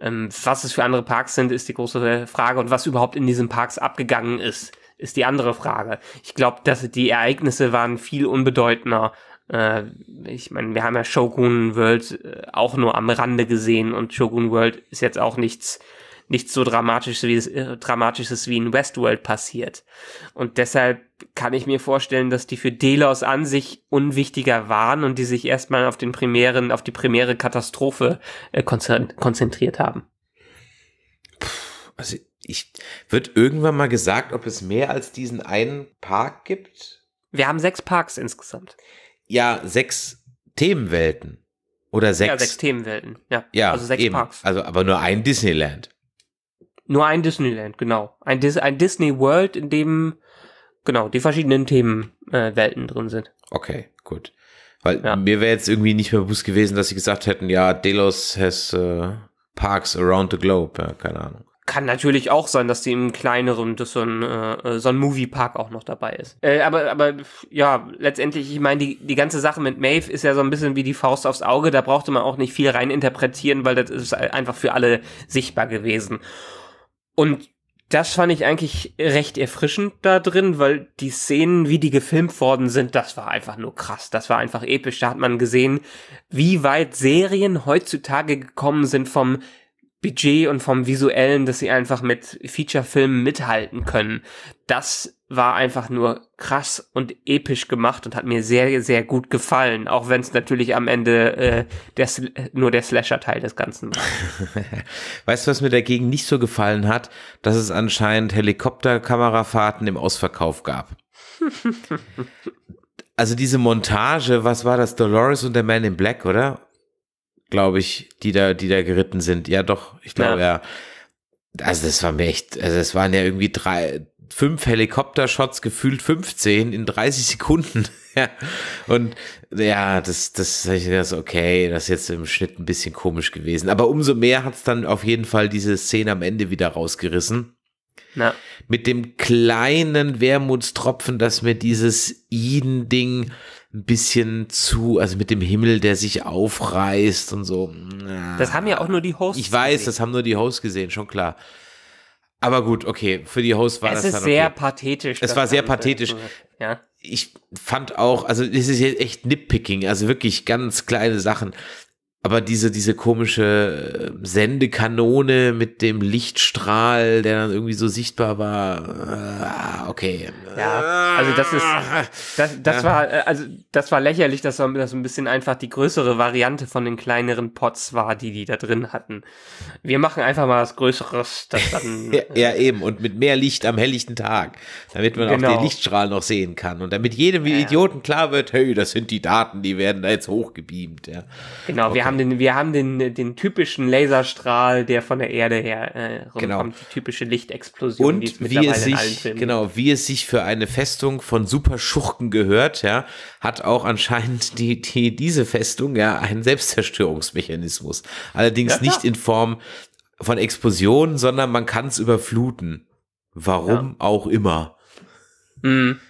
[SPEAKER 1] Ähm, was es für andere Parks sind, ist die große Frage. Und was überhaupt in diesen Parks abgegangen ist, ist die andere Frage. Ich glaube, dass die Ereignisse waren viel unbedeutender äh, ich meine, wir haben ja Shogun World äh, auch nur am Rande gesehen und Shogun World ist jetzt auch nichts nichts so dramatisches wie, es, äh, dramatisches wie in Westworld passiert. Und deshalb kann ich mir vorstellen, dass die für Delos an sich unwichtiger waren und die sich erstmal auf den primären, auf die primäre Katastrophe äh, konzentriert haben. Also
[SPEAKER 2] ich wird irgendwann mal gesagt, ob es mehr als diesen einen Park gibt?
[SPEAKER 1] Wir haben sechs Parks insgesamt
[SPEAKER 2] ja sechs Themenwelten. Oder sechs. Ja, sechs
[SPEAKER 1] Themenwelten. Ja, ja also sechs eben. Parks.
[SPEAKER 2] Also, aber nur ein Disneyland.
[SPEAKER 1] Nur ein Disneyland, genau. Ein, Dis ein Disney World, in dem, genau, die verschiedenen Themenwelten äh, drin sind. Okay,
[SPEAKER 2] gut. Weil ja. mir wäre jetzt irgendwie nicht mehr bewusst gewesen, dass sie gesagt hätten, ja, Delos has uh, Parks around the globe. Ja, keine Ahnung
[SPEAKER 1] kann natürlich auch sein, dass die im kleineren, dass so ein, äh, äh, so ein Moviepark auch noch dabei ist. Äh, aber, aber ja, letztendlich, ich meine, die, die ganze Sache mit Maeve ist ja so ein bisschen wie die Faust aufs Auge, da brauchte man auch nicht viel reininterpretieren, weil das ist einfach für alle sichtbar gewesen. Und das fand ich eigentlich recht erfrischend da drin, weil die Szenen, wie die gefilmt worden sind, das war einfach nur krass. Das war einfach episch. Da hat man gesehen, wie weit Serien heutzutage gekommen sind vom Budget und vom Visuellen, dass sie einfach mit Feature-Filmen mithalten können. Das war einfach nur krass und episch gemacht und hat mir sehr, sehr gut gefallen, auch wenn es natürlich am Ende äh, der, nur der Slasher-Teil des Ganzen war.
[SPEAKER 2] weißt du, was mir dagegen nicht so gefallen hat? Dass es anscheinend Helikopterkamerafahrten im Ausverkauf gab. also diese Montage, was war das? Dolores und der Man in Black, oder? glaube ich, die da, die da geritten sind. Ja, doch, ich glaube ja. ja. Also das war mir echt, also es waren ja irgendwie drei, fünf Helikopter-Shots, gefühlt 15 in 30 Sekunden. ja. Und ja, das, das, das okay, das ist jetzt im Schnitt ein bisschen komisch gewesen. Aber umso mehr hat es dann auf jeden Fall diese Szene am Ende wieder rausgerissen. Na. Mit dem kleinen Wermutstropfen, dass mir dieses Iden-Ding ein bisschen zu, also mit dem Himmel, der sich aufreißt und so. Das haben ja auch nur die Hosts. gesehen. Ich weiß, gesehen. das haben nur die Hosts gesehen, schon klar. Aber gut, okay, für die Hosts war es das dann Es ist sehr pathetisch. Es war sehr pathetisch. Ja. Ich fand auch, also das ist jetzt echt Nitpicking, also wirklich ganz kleine Sachen aber diese, diese komische äh, Sendekanone mit dem Lichtstrahl, der dann irgendwie so sichtbar war. Äh, okay.
[SPEAKER 1] Ja, also das ist, das, das ja. war, äh, also das war lächerlich, dass das ein bisschen einfach die größere Variante von den kleineren Pots war, die die da drin hatten. Wir machen einfach mal was Größeres, das dann. ja,
[SPEAKER 2] ja, eben. Und mit mehr Licht am helllichten Tag, damit man genau. auch den genau. Lichtstrahl noch sehen kann. Und damit jedem ja. Idioten klar wird, hey, das sind die Daten, die werden da jetzt hochgebeamt, ja.
[SPEAKER 1] Genau, okay. wir haben haben den, wir haben den, den typischen Laserstrahl, der von der Erde her äh, rumkommt, genau. die typische Lichtexplosion. Und es wie es sich, genau,
[SPEAKER 2] wie es sich für eine Festung von Superschurken gehört, ja, hat auch anscheinend die, die, diese Festung ja einen Selbstzerstörungsmechanismus. Allerdings ja, nicht in Form von Explosionen, sondern man kann es überfluten. Warum ja. auch immer.
[SPEAKER 1] Mhm.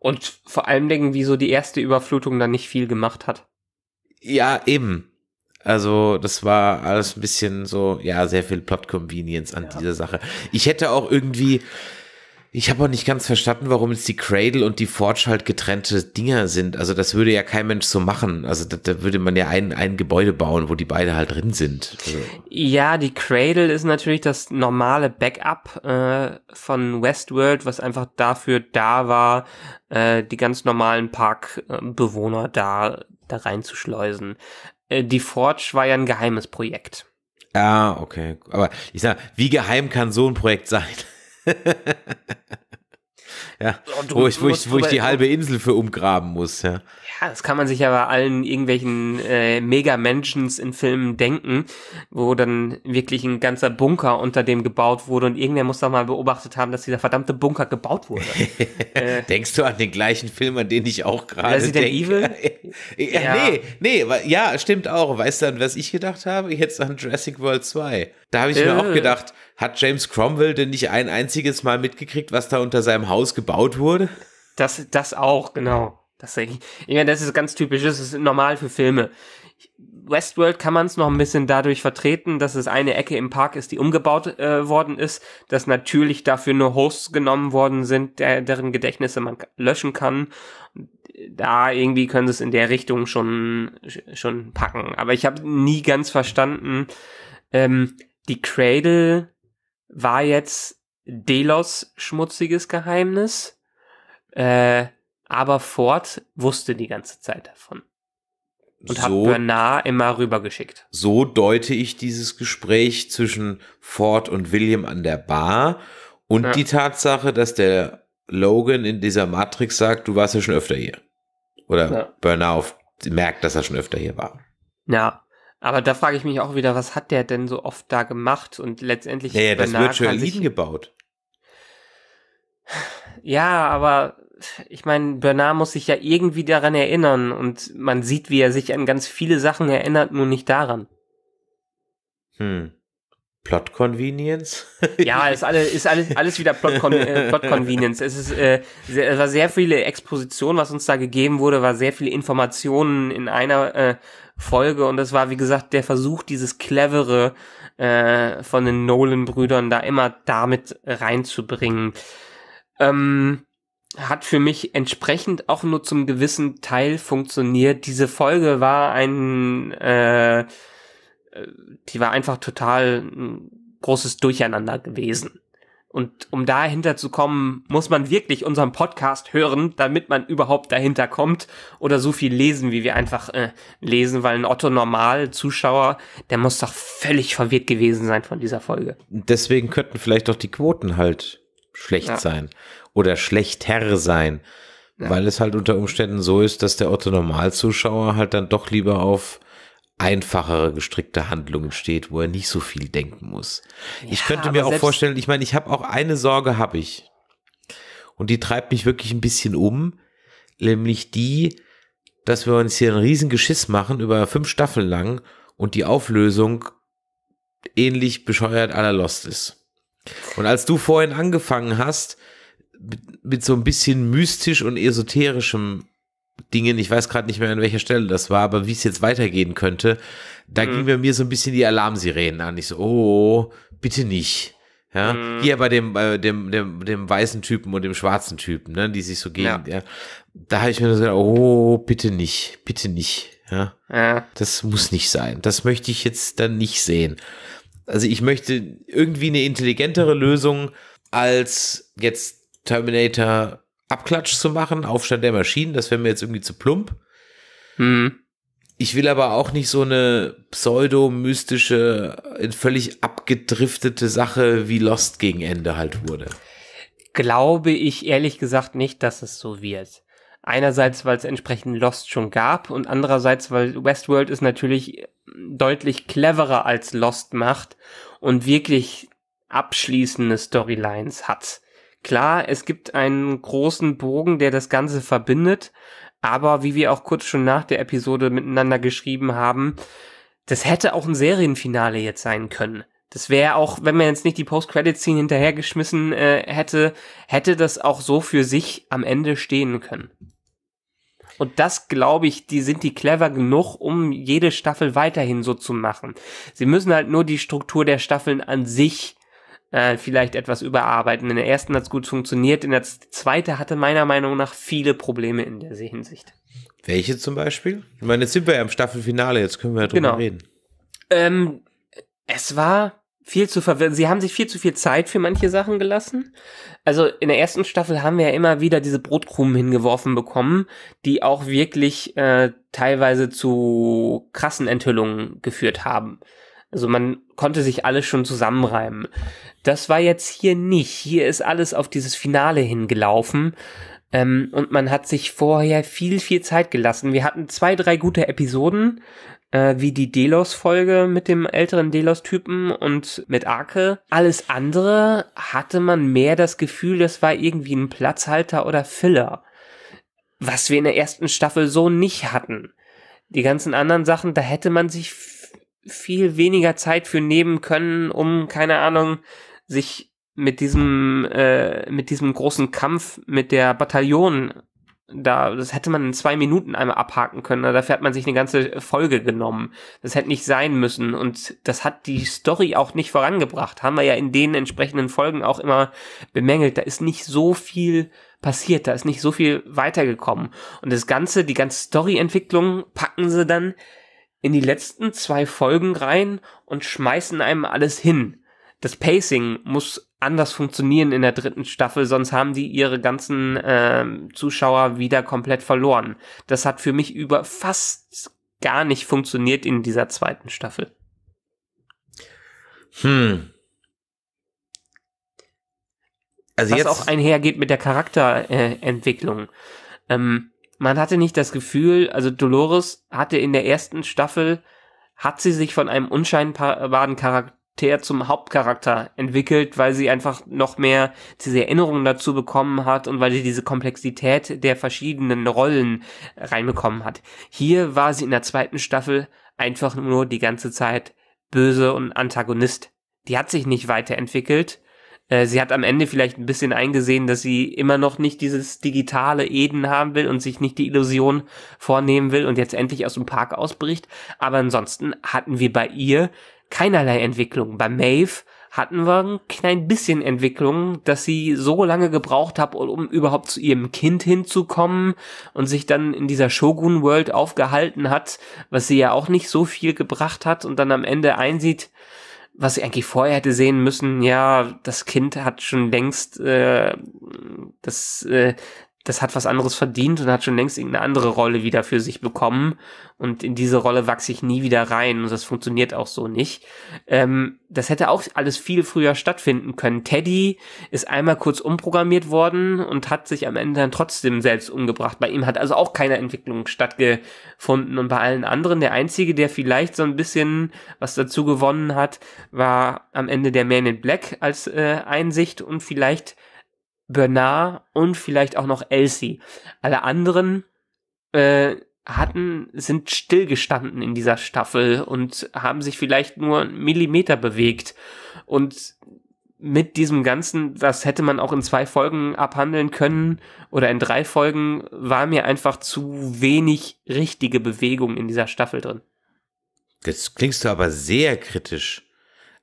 [SPEAKER 1] Und vor allem Dingen, wieso die erste Überflutung dann nicht viel gemacht hat. Ja, eben.
[SPEAKER 2] Also, das war alles ein bisschen so, ja, sehr viel Plot-Convenience an ja. dieser Sache. Ich hätte auch irgendwie, ich habe auch nicht ganz verstanden, warum jetzt die Cradle und die Forge halt getrennte Dinger sind. Also das würde ja kein Mensch so machen. Also da, da würde man ja ein, ein Gebäude bauen, wo die beide halt drin sind. Also.
[SPEAKER 1] Ja, die Cradle ist natürlich das normale Backup äh, von Westworld, was einfach dafür da war, äh, die ganz normalen Parkbewohner da da reinzuschleusen. Äh, die Forge war ja ein geheimes Projekt.
[SPEAKER 2] Ah, okay. Aber ich sag, wie geheim kann so ein Projekt sein? ja, du, wo ich, wo ich, wo ich die halbe Insel für umgraben muss. Ja.
[SPEAKER 1] ja, das kann man sich ja bei allen irgendwelchen äh, Mega-Mansions in Filmen denken, wo dann wirklich ein ganzer Bunker unter dem gebaut wurde und irgendwer muss doch mal beobachtet haben, dass dieser verdammte Bunker gebaut wurde.
[SPEAKER 2] äh, Denkst du an den gleichen Film, an den ich auch gerade denke? Resident Evil? ja, ja. Nee, nee, ja, stimmt auch. Weißt du, an was ich gedacht habe? Jetzt an Jurassic World 2. Da habe ich äh. mir auch gedacht, hat James Cromwell
[SPEAKER 1] denn nicht ein einziges Mal mitgekriegt, was da unter seinem Haus gebaut wurde? Das, das auch, genau. Das, ich meine, das ist ganz typisch, das ist normal für Filme. Westworld kann man es noch ein bisschen dadurch vertreten, dass es eine Ecke im Park ist, die umgebaut äh, worden ist, dass natürlich dafür nur Hosts genommen worden sind, der, deren Gedächtnisse man löschen kann. Da irgendwie können sie es in der Richtung schon, schon packen. Aber ich habe nie ganz verstanden, ähm, die Cradle war jetzt Delos schmutziges Geheimnis, äh, aber Ford wusste die ganze Zeit davon. Und so, hat Bernard immer rübergeschickt.
[SPEAKER 2] So deute ich dieses Gespräch zwischen Ford und William an der Bar und ja. die Tatsache, dass der Logan in dieser Matrix sagt, du warst ja schon öfter hier. Oder ja. Bernard merkt, dass er schon öfter hier war.
[SPEAKER 1] Ja, aber da frage ich mich auch wieder, was hat der denn so oft da gemacht und letztendlich. Naja, das wird schon Schönlieden gebaut. Ja, aber ich meine, Bernard muss sich ja irgendwie daran erinnern und man sieht, wie er sich an ganz viele Sachen erinnert, nur nicht daran.
[SPEAKER 2] Hm. Plot Convenience?
[SPEAKER 1] ja, ist alles, ist alles, alles wieder Plot, Con äh, Plot Convenience. Es ist, äh, sehr, es war sehr viele Expositionen, was uns da gegeben wurde, war sehr viele Informationen in einer, äh, Folge und es war, wie gesagt, der Versuch, dieses Clevere äh, von den Nolan-Brüdern da immer damit reinzubringen. Ähm, hat für mich entsprechend auch nur zum gewissen Teil funktioniert. Diese Folge war ein, äh, äh die war einfach total ein großes Durcheinander gewesen. Und um dahinter zu kommen, muss man wirklich unseren Podcast hören, damit man überhaupt dahinter kommt oder so viel lesen, wie wir einfach äh, lesen, weil ein Otto Normal Zuschauer, der muss doch völlig verwirrt gewesen sein von dieser Folge.
[SPEAKER 2] Deswegen könnten vielleicht doch die Quoten halt schlecht ja. sein oder schlechter sein, ja. weil es halt unter Umständen so ist, dass der Otto Normal Zuschauer halt dann doch lieber auf einfachere gestrickte Handlungen steht, wo er nicht so viel denken muss. Ja, ich könnte mir auch vorstellen, ich meine, ich habe auch eine Sorge, habe ich. Und die treibt mich wirklich ein bisschen um, nämlich die, dass wir uns hier einen riesen Geschiss machen über fünf Staffeln lang und die Auflösung ähnlich bescheuert aller Lost ist. Und als du vorhin angefangen hast, mit, mit so ein bisschen mystisch und esoterischem Dingen, ich weiß gerade nicht mehr an welcher Stelle das war, aber wie es jetzt weitergehen könnte, da mhm. gingen mir so ein bisschen die Alarmsirenen an. Ich so, oh, bitte nicht. Ja, mhm. hier bei dem, äh, dem, dem, dem weißen Typen und dem schwarzen Typen, ne, die sich so gehen, ja. ja. da habe ich mir so gedacht, oh, bitte nicht, bitte nicht, ja. ja. Das muss nicht sein. Das möchte ich jetzt dann nicht sehen. Also ich möchte irgendwie eine intelligentere Lösung als jetzt Terminator Abklatsch zu machen, Aufstand der Maschinen, das wäre mir jetzt irgendwie zu plump. Mhm. Ich will aber auch nicht so eine pseudo-mystische, äh, völlig abgedriftete Sache wie Lost gegen Ende halt
[SPEAKER 1] wurde. Glaube ich ehrlich gesagt nicht, dass es so wird. Einerseits, weil es entsprechend Lost schon gab und andererseits, weil Westworld ist natürlich äh, deutlich cleverer als Lost macht und wirklich abschließende Storylines hat. Klar, es gibt einen großen Bogen, der das Ganze verbindet, aber wie wir auch kurz schon nach der Episode miteinander geschrieben haben, das hätte auch ein Serienfinale jetzt sein können. Das wäre auch, wenn man jetzt nicht die Post-Credit-Scene hinterhergeschmissen äh, hätte, hätte das auch so für sich am Ende stehen können. Und das, glaube ich, die sind die clever genug, um jede Staffel weiterhin so zu machen. Sie müssen halt nur die Struktur der Staffeln an sich äh, vielleicht etwas überarbeiten. In der ersten hat es gut funktioniert, in der zweiten hatte meiner Meinung nach viele Probleme in der Hinsicht.
[SPEAKER 2] Welche zum Beispiel? Ich meine, jetzt sind wir ja im Staffelfinale, jetzt können wir ja drüber genau. reden.
[SPEAKER 1] Ähm, es war viel zu verwirrend. Sie haben sich viel zu viel Zeit für manche Sachen gelassen. Also in der ersten Staffel haben wir ja immer wieder diese Brotkrumen hingeworfen bekommen, die auch wirklich äh, teilweise zu krassen Enthüllungen geführt haben. Also man konnte sich alles schon zusammenreimen. Das war jetzt hier nicht. Hier ist alles auf dieses Finale hingelaufen. Ähm, und man hat sich vorher viel, viel Zeit gelassen. Wir hatten zwei, drei gute Episoden, äh, wie die Delos-Folge mit dem älteren Delos-Typen und mit Arke. Alles andere hatte man mehr das Gefühl, das war irgendwie ein Platzhalter oder Filler. Was wir in der ersten Staffel so nicht hatten. Die ganzen anderen Sachen, da hätte man sich viel weniger Zeit für nehmen können, um, keine Ahnung, sich mit diesem, äh, mit diesem großen Kampf mit der Bataillon da, das hätte man in zwei Minuten einmal abhaken können. Ne? Dafür hat man sich eine ganze Folge genommen. Das hätte nicht sein müssen. Und das hat die Story auch nicht vorangebracht. Haben wir ja in den entsprechenden Folgen auch immer bemängelt. Da ist nicht so viel passiert. Da ist nicht so viel weitergekommen. Und das Ganze, die ganze Storyentwicklung packen sie dann in die letzten zwei Folgen rein und schmeißen einem alles hin. Das Pacing muss anders funktionieren in der dritten Staffel, sonst haben die ihre ganzen äh, Zuschauer wieder komplett verloren. Das hat für mich über fast gar nicht funktioniert in dieser zweiten Staffel. Hm. Also Was jetzt auch einhergeht mit der Charakterentwicklung. Äh, ähm, man hatte nicht das Gefühl, also Dolores hatte in der ersten Staffel, hat sie sich von einem unscheinbaren Charakter zum Hauptcharakter entwickelt, weil sie einfach noch mehr diese Erinnerungen dazu bekommen hat und weil sie diese Komplexität der verschiedenen Rollen reinbekommen hat. Hier war sie in der zweiten Staffel einfach nur die ganze Zeit böse und Antagonist. Die hat sich nicht weiterentwickelt äh, sie hat am Ende vielleicht ein bisschen eingesehen, dass sie immer noch nicht dieses digitale Eden haben will und sich nicht die Illusion vornehmen will und jetzt endlich aus dem Park ausbricht. Aber ansonsten hatten wir bei ihr keinerlei Entwicklung. Bei Maeve hatten wir ein klein bisschen Entwicklung, dass sie so lange gebraucht hat, um überhaupt zu ihrem Kind hinzukommen und sich dann in dieser Shogun World aufgehalten hat, was sie ja auch nicht so viel gebracht hat und dann am Ende einsieht, was ich eigentlich vorher hätte sehen müssen, ja, das Kind hat schon längst äh, das äh, das hat was anderes verdient und hat schon längst irgendeine andere Rolle wieder für sich bekommen. Und in diese Rolle wachse ich nie wieder rein und das funktioniert auch so nicht. Ähm, das hätte auch alles viel früher stattfinden können. Teddy ist einmal kurz umprogrammiert worden und hat sich am Ende dann trotzdem selbst umgebracht. Bei ihm hat also auch keine Entwicklung stattgefunden. Und bei allen anderen, der Einzige, der vielleicht so ein bisschen was dazu gewonnen hat, war am Ende der Man in Black als äh, Einsicht und vielleicht Bernard und vielleicht auch noch Elsie. Alle anderen äh, hatten, sind stillgestanden in dieser Staffel und haben sich vielleicht nur einen Millimeter bewegt. Und mit diesem Ganzen, das hätte man auch in zwei Folgen abhandeln können oder in drei Folgen, war mir einfach zu wenig richtige Bewegung in dieser Staffel drin. Jetzt
[SPEAKER 2] klingst du aber sehr kritisch.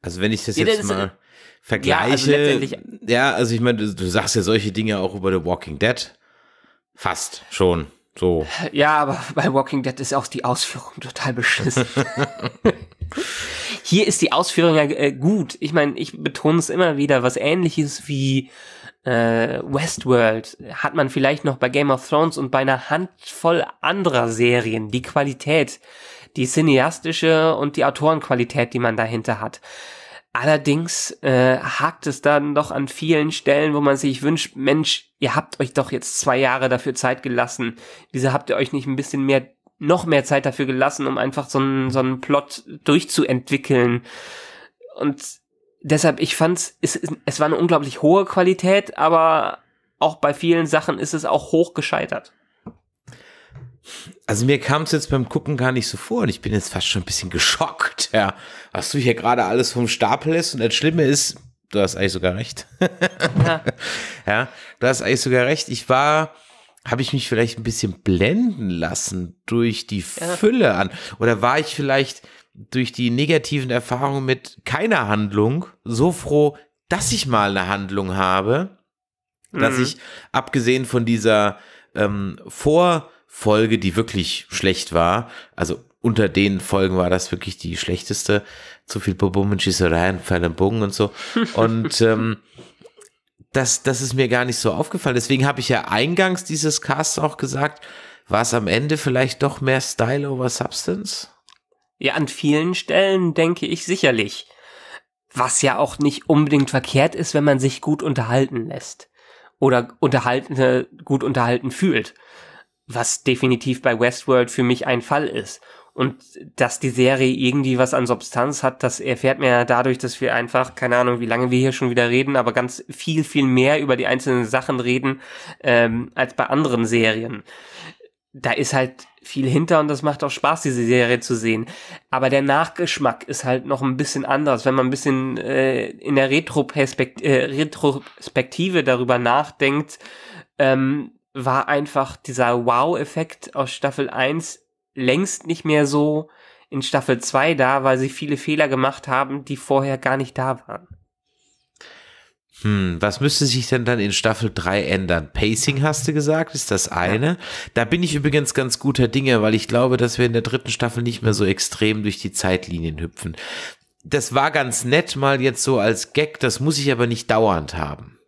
[SPEAKER 2] Also wenn ich das ja, jetzt das mal Vergleiche. Ja, also, ja, also ich meine, du, du sagst ja solche Dinge auch über The Walking Dead. Fast schon. So.
[SPEAKER 1] Ja, aber bei Walking Dead ist auch die Ausführung total beschissen. Hier ist die Ausführung ja äh, gut. Ich meine, ich betone es immer wieder, was ähnliches wie äh, Westworld hat man vielleicht noch bei Game of Thrones und bei einer Handvoll anderer Serien die Qualität, die cineastische und die Autorenqualität, die man dahinter hat. Allerdings äh, hakt es dann doch an vielen Stellen, wo man sich wünscht, Mensch, ihr habt euch doch jetzt zwei Jahre dafür Zeit gelassen. Wieso habt ihr euch nicht ein bisschen mehr, noch mehr Zeit dafür gelassen, um einfach so einen, so einen Plot durchzuentwickeln? Und deshalb, ich fand's, es, es war eine unglaublich hohe Qualität, aber auch bei vielen Sachen ist es auch hoch gescheitert.
[SPEAKER 2] Also mir kam es jetzt beim Gucken gar nicht so vor und ich bin jetzt fast schon ein bisschen geschockt, ja, was du hier gerade alles vom Stapel lässt. Und das Schlimme ist, du hast eigentlich sogar recht. ja. ja, du hast eigentlich sogar recht. Ich war, habe ich mich vielleicht ein bisschen blenden lassen durch die ja. Fülle an? Oder war ich vielleicht durch die negativen Erfahrungen mit keiner Handlung so froh, dass ich mal eine Handlung habe, mhm. dass ich abgesehen von dieser ähm, vor Folge, die wirklich schlecht war, also unter den Folgen war das wirklich die schlechteste, zu viel Bubum und Schießereien, Pfeil und Bogen und so. Und ähm, das, das ist mir gar nicht so aufgefallen. Deswegen habe ich ja eingangs dieses Cast auch gesagt, war es am Ende vielleicht doch mehr Style over Substance?
[SPEAKER 1] Ja, an vielen Stellen denke ich sicherlich. Was ja auch nicht unbedingt verkehrt ist, wenn man sich gut unterhalten lässt. Oder unterhalten, gut unterhalten fühlt was definitiv bei Westworld für mich ein Fall ist. Und dass die Serie irgendwie was an Substanz hat, das erfährt man ja dadurch, dass wir einfach, keine Ahnung, wie lange wir hier schon wieder reden, aber ganz viel, viel mehr über die einzelnen Sachen reden ähm, als bei anderen Serien. Da ist halt viel hinter und das macht auch Spaß, diese Serie zu sehen. Aber der Nachgeschmack ist halt noch ein bisschen anders. Wenn man ein bisschen äh, in der Retro äh, Retrospektive darüber nachdenkt, ähm, war einfach dieser Wow-Effekt aus Staffel 1 längst nicht mehr so in Staffel 2 da, weil sie viele Fehler gemacht haben, die vorher gar nicht da waren. Hm,
[SPEAKER 2] was müsste sich denn dann in Staffel 3 ändern? Pacing hast du gesagt, ist das eine. Da bin ich übrigens ganz guter Dinge, weil ich glaube, dass wir in der dritten Staffel nicht mehr so extrem durch die Zeitlinien hüpfen. Das war ganz nett mal jetzt so als Gag, das muss ich aber nicht dauernd
[SPEAKER 1] haben.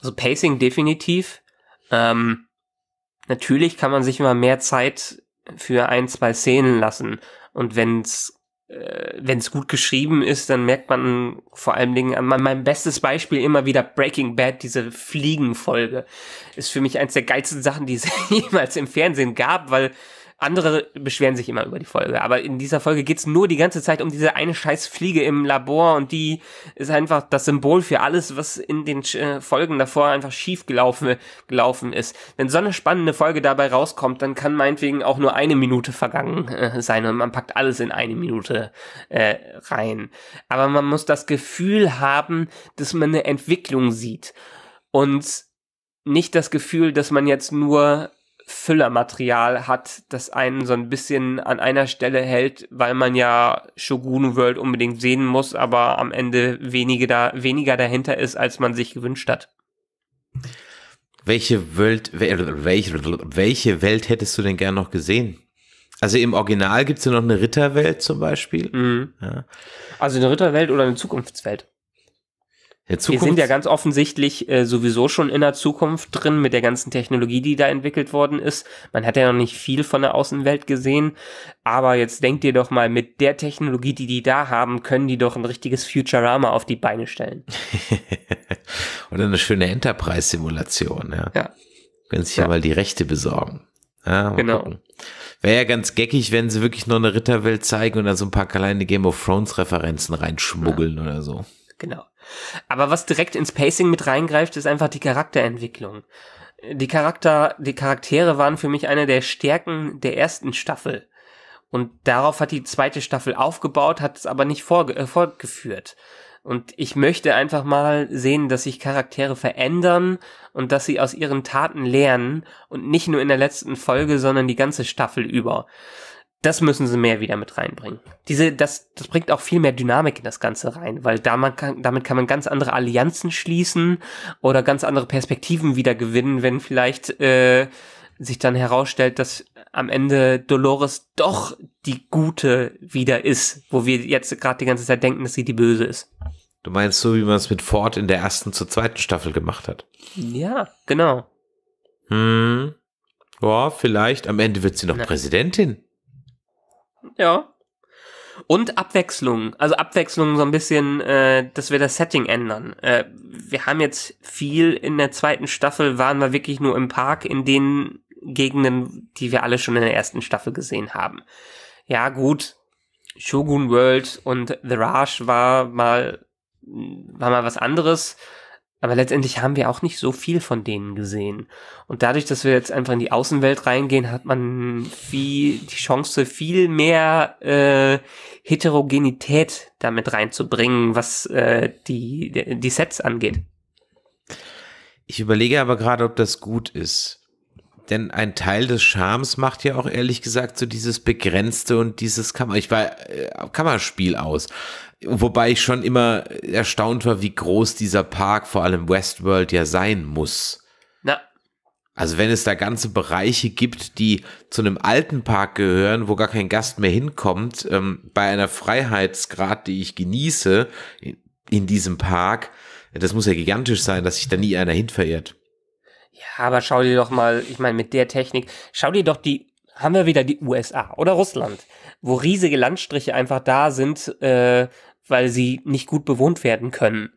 [SPEAKER 1] Also Pacing definitiv. Ähm, natürlich kann man sich immer mehr Zeit für ein, zwei Szenen lassen. Und wenn's äh, wenn es gut geschrieben ist, dann merkt man vor allen Dingen, an mein bestes Beispiel immer wieder Breaking Bad, diese Fliegenfolge, ist für mich eins der geilsten Sachen, die es jemals im Fernsehen gab, weil andere beschweren sich immer über die Folge, aber in dieser Folge geht's nur die ganze Zeit um diese eine scheiß Fliege im Labor und die ist einfach das Symbol für alles, was in den äh, Folgen davor einfach schief gelaufen, gelaufen ist. Wenn so eine spannende Folge dabei rauskommt, dann kann meinetwegen auch nur eine Minute vergangen äh, sein und man packt alles in eine Minute äh, rein. Aber man muss das Gefühl haben, dass man eine Entwicklung sieht und nicht das Gefühl, dass man jetzt nur Füllermaterial hat, das einen so ein bisschen an einer Stelle hält, weil man ja Shogun World unbedingt sehen muss, aber am Ende wenige da, weniger dahinter ist, als man sich gewünscht hat.
[SPEAKER 2] Welche Welt, welche, welche Welt hättest du denn gern noch gesehen? Also im Original gibt es ja noch eine Ritterwelt zum Beispiel. Mhm. Ja.
[SPEAKER 1] Also eine Ritterwelt oder eine Zukunftswelt? Zukunft. Wir sind ja ganz offensichtlich äh, sowieso schon in der Zukunft drin mit der ganzen Technologie, die da entwickelt worden ist. Man hat ja noch nicht viel von der Außenwelt gesehen, aber jetzt denkt ihr doch mal, mit der Technologie, die die da haben, können die doch ein richtiges Futurama auf die Beine stellen.
[SPEAKER 2] Oder eine schöne Enterprise-Simulation, ja. ja. Können sich ja. ja. mal die Rechte besorgen. Ja, genau. Gucken. Wäre ja ganz geckig, wenn sie wirklich noch eine Ritterwelt zeigen und dann so ein paar kleine Game of Thrones-Referenzen reinschmuggeln ja. oder so.
[SPEAKER 1] Genau. Aber was direkt ins Pacing mit reingreift, ist einfach die Charakterentwicklung. Die Charakter, die Charaktere waren für mich eine der Stärken der ersten Staffel. Und darauf hat die zweite Staffel aufgebaut, hat es aber nicht äh, fortgeführt. Und ich möchte einfach mal sehen, dass sich Charaktere verändern und dass sie aus ihren Taten lernen und nicht nur in der letzten Folge, sondern die ganze Staffel über das müssen sie mehr wieder mit reinbringen. Diese, das, das bringt auch viel mehr Dynamik in das Ganze rein, weil da man kann, damit kann man ganz andere Allianzen schließen oder ganz andere Perspektiven wieder gewinnen, wenn vielleicht äh, sich dann herausstellt, dass am Ende Dolores doch die Gute wieder ist, wo wir jetzt gerade die ganze Zeit denken, dass sie die Böse ist. Du meinst
[SPEAKER 2] so, wie man es mit Ford in der ersten zur zweiten Staffel gemacht hat?
[SPEAKER 1] Ja, genau.
[SPEAKER 2] Hm. Ja, vielleicht am Ende wird sie noch Nein. Präsidentin.
[SPEAKER 1] Ja. Und Abwechslung. Also Abwechslung so ein bisschen, äh, dass wir das Setting ändern. Äh, wir haben jetzt viel in der zweiten Staffel, waren wir wirklich nur im Park in den Gegenden, die wir alle schon in der ersten Staffel gesehen haben. Ja, gut. Shogun World und The Raj war mal, war mal was anderes. Aber letztendlich haben wir auch nicht so viel von denen gesehen. Und dadurch, dass wir jetzt einfach in die Außenwelt reingehen, hat man viel, die Chance, viel mehr äh, Heterogenität damit reinzubringen, was äh, die, die Sets angeht. Ich überlege aber gerade, ob das gut ist.
[SPEAKER 2] Denn ein Teil des Charmes macht ja auch ehrlich gesagt so dieses Begrenzte und dieses Kammer. Ich war äh, Kammerspiel aus. Wobei ich schon immer erstaunt war, wie groß dieser Park, vor allem Westworld, ja sein muss. Na. Also wenn es da ganze Bereiche gibt, die zu einem alten Park gehören, wo gar kein Gast mehr hinkommt, ähm, bei einer Freiheitsgrad, die ich genieße in, in diesem Park, das muss ja gigantisch sein, dass sich da nie einer hin verirrt.
[SPEAKER 1] Ja, aber schau dir doch mal, ich meine, mit der Technik, schau dir doch die, haben wir wieder die USA oder Russland, wo riesige Landstriche einfach da sind, äh, weil sie nicht gut bewohnt werden können.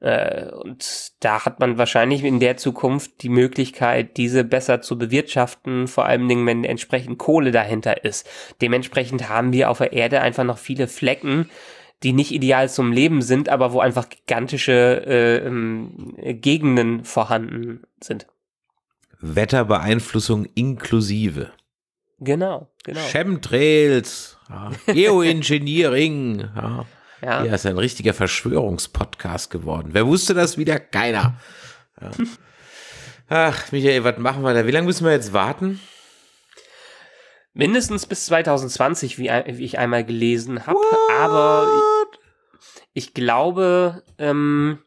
[SPEAKER 1] Äh, und da hat man wahrscheinlich in der Zukunft die Möglichkeit, diese besser zu bewirtschaften, vor allen Dingen, wenn entsprechend Kohle dahinter ist. Dementsprechend haben wir auf der Erde einfach noch viele Flecken, die nicht ideal zum Leben sind, aber wo einfach gigantische äh, ähm, Gegenden vorhanden sind.
[SPEAKER 2] Wetterbeeinflussung inklusive.
[SPEAKER 1] Genau, genau. Chemtrails,
[SPEAKER 2] ja. Geoengineering. ja. Ja. ja, ist ein richtiger Verschwörungspodcast geworden. Wer wusste das wieder? Keiner. Ja. Ach, Michael, was machen
[SPEAKER 1] wir da? Wie lange müssen wir jetzt warten? Mindestens bis 2020, wie, wie ich einmal gelesen habe. Aber ich, ich glaube, ähm,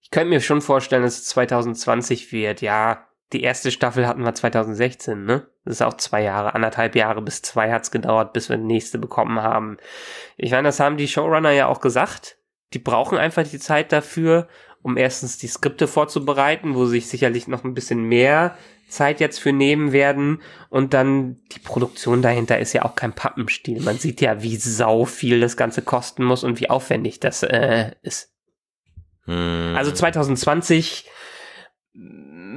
[SPEAKER 1] ich könnte mir schon vorstellen, dass es 2020 wird. Ja, die erste Staffel hatten wir 2016, ne? Das ist auch zwei Jahre, anderthalb Jahre bis zwei hat's gedauert, bis wir die nächste bekommen haben. Ich meine, das haben die Showrunner ja auch gesagt. Die brauchen einfach die Zeit dafür, um erstens die Skripte vorzubereiten, wo sich sicherlich noch ein bisschen mehr Zeit jetzt für nehmen werden. Und dann die Produktion dahinter ist ja auch kein Pappenstiel. Man sieht ja, wie sau viel das Ganze kosten muss und wie aufwendig das äh, ist. Hm. Also 2020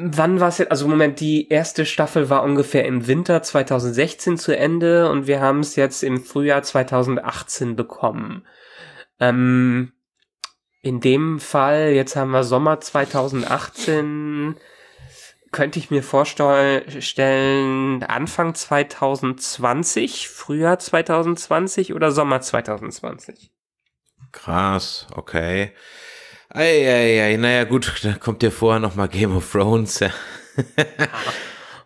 [SPEAKER 1] wann war es jetzt? Also Moment, die erste Staffel war ungefähr im Winter 2016 zu Ende und wir haben es jetzt im Frühjahr 2018 bekommen. Ähm, in dem Fall, jetzt haben wir Sommer 2018, könnte ich mir vorstellen, Anfang 2020, Frühjahr 2020 oder Sommer 2020.
[SPEAKER 2] Krass, okay.
[SPEAKER 1] Eieiei, naja gut, dann kommt dir vorher nochmal Game of Thrones. Ja.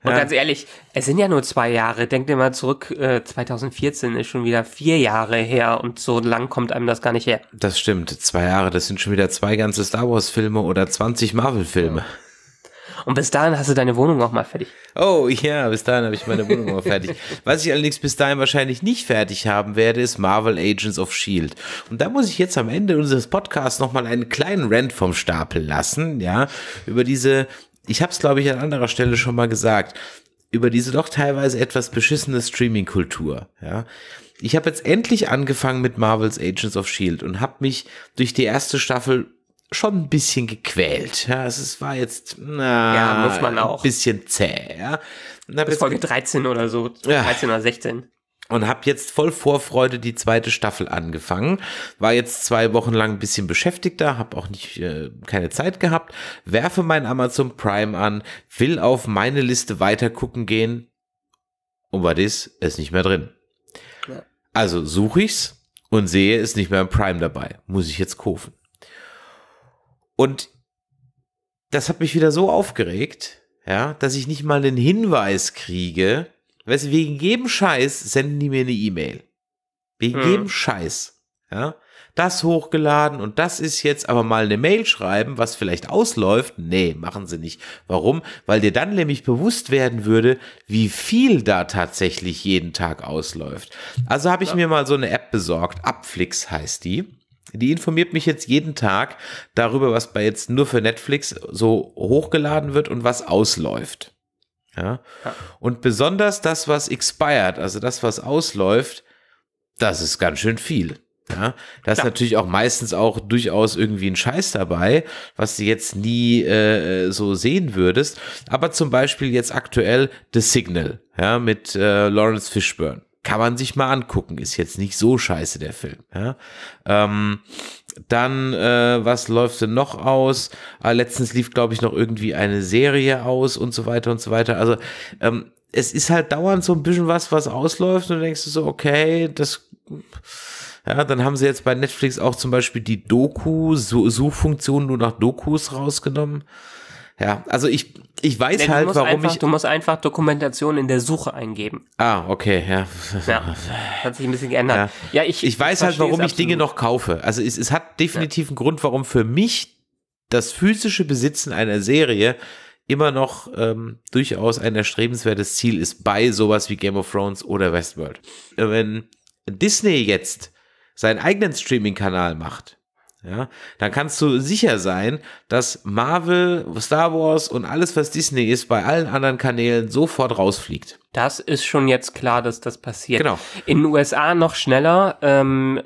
[SPEAKER 1] Und ja. ganz ehrlich, es sind ja nur zwei Jahre. Denkt ihr mal zurück, äh, 2014 ist schon wieder vier Jahre her und so lang kommt einem das gar nicht her.
[SPEAKER 2] Das stimmt, zwei Jahre, das sind schon wieder zwei ganze Star Wars-Filme oder 20 Marvel-Filme. Ja.
[SPEAKER 1] Und bis dahin hast du deine Wohnung
[SPEAKER 2] auch mal fertig. Oh ja, bis dahin habe ich meine Wohnung auch fertig. Was ich allerdings bis dahin wahrscheinlich nicht fertig haben werde, ist Marvel Agents of Shield. Und da muss ich jetzt am Ende unseres Podcasts nochmal einen kleinen Rant vom Stapel lassen, ja, über diese, ich habe es glaube ich an anderer Stelle schon mal gesagt, über diese doch teilweise etwas beschissene Streaming-Kultur, ja ich habe jetzt endlich angefangen mit Marvels Agents of Shield und habe mich durch die erste Staffel schon ein bisschen gequält. Ja, es war jetzt na, ja, muss man auch. ein bisschen zäh.
[SPEAKER 1] Ja. Bis, bis Folge 13 oder so, 13 ja. oder 16 und habe jetzt
[SPEAKER 2] voll Vorfreude die zweite Staffel angefangen. War jetzt zwei Wochen lang ein bisschen beschäftigter, habe auch nicht äh, keine Zeit gehabt. Werfe mein Amazon Prime an, will auf meine Liste weitergucken gehen und was ist, ist nicht mehr drin. Ja. Also suche ich's und sehe, ist nicht mehr im Prime dabei. Muss ich jetzt kaufen. Und das hat mich wieder so aufgeregt, ja, dass ich nicht mal einen Hinweis kriege, wegen jedem Scheiß senden die mir eine E-Mail. Wegen mhm. jedem Scheiß, ja. Das hochgeladen und das ist jetzt aber mal eine Mail schreiben, was vielleicht ausläuft. Nee, machen sie nicht. Warum? Weil dir dann nämlich bewusst werden würde, wie viel da tatsächlich jeden Tag ausläuft. Also habe ich ja. mir mal so eine App besorgt. Abflix heißt die die informiert mich jetzt jeden Tag darüber, was bei jetzt nur für Netflix so hochgeladen wird und was ausläuft. Ja? ja. Und besonders das, was expired, also das, was ausläuft, das ist ganz schön viel. Ja, da ist ja. natürlich auch meistens auch durchaus irgendwie ein Scheiß dabei, was du jetzt nie äh, so sehen würdest. Aber zum Beispiel jetzt aktuell The Signal, ja, mit äh, Lawrence Fishburne kann man sich mal angucken. Ist jetzt nicht so scheiße der Film. Ja? Ähm, dann, äh, was läuft denn noch aus? Äh, letztens lief, glaube ich, noch irgendwie eine Serie aus und so weiter und so weiter. Also ähm, es ist halt dauernd so ein bisschen was, was ausläuft und denkst du so, okay, das... Ja, dann haben sie jetzt bei Netflix auch zum Beispiel die Doku, so Suchfunktion nur nach Dokus rausgenommen. Ja, also ich, ich weiß nee, halt, warum einfach, ich. Du musst
[SPEAKER 1] einfach Dokumentation in der Suche eingeben.
[SPEAKER 2] Ah, okay, ja.
[SPEAKER 1] ja hat sich ein bisschen geändert. Ja, ja ich, ich weiß ich halt, warum ich Dinge noch
[SPEAKER 2] kaufe. Also es, es hat definitiv ja. einen Grund, warum für mich das physische Besitzen einer Serie immer noch ähm, durchaus ein erstrebenswertes Ziel ist bei sowas wie Game of Thrones oder Westworld. Äh, wenn Disney jetzt seinen eigenen Streaming-Kanal macht, ja, dann kannst du sicher sein, dass Marvel, Star Wars und alles, was Disney ist, bei allen
[SPEAKER 1] anderen Kanälen sofort rausfliegt. Das ist schon jetzt klar, dass das passiert. Genau. In den USA noch schneller. Ähm,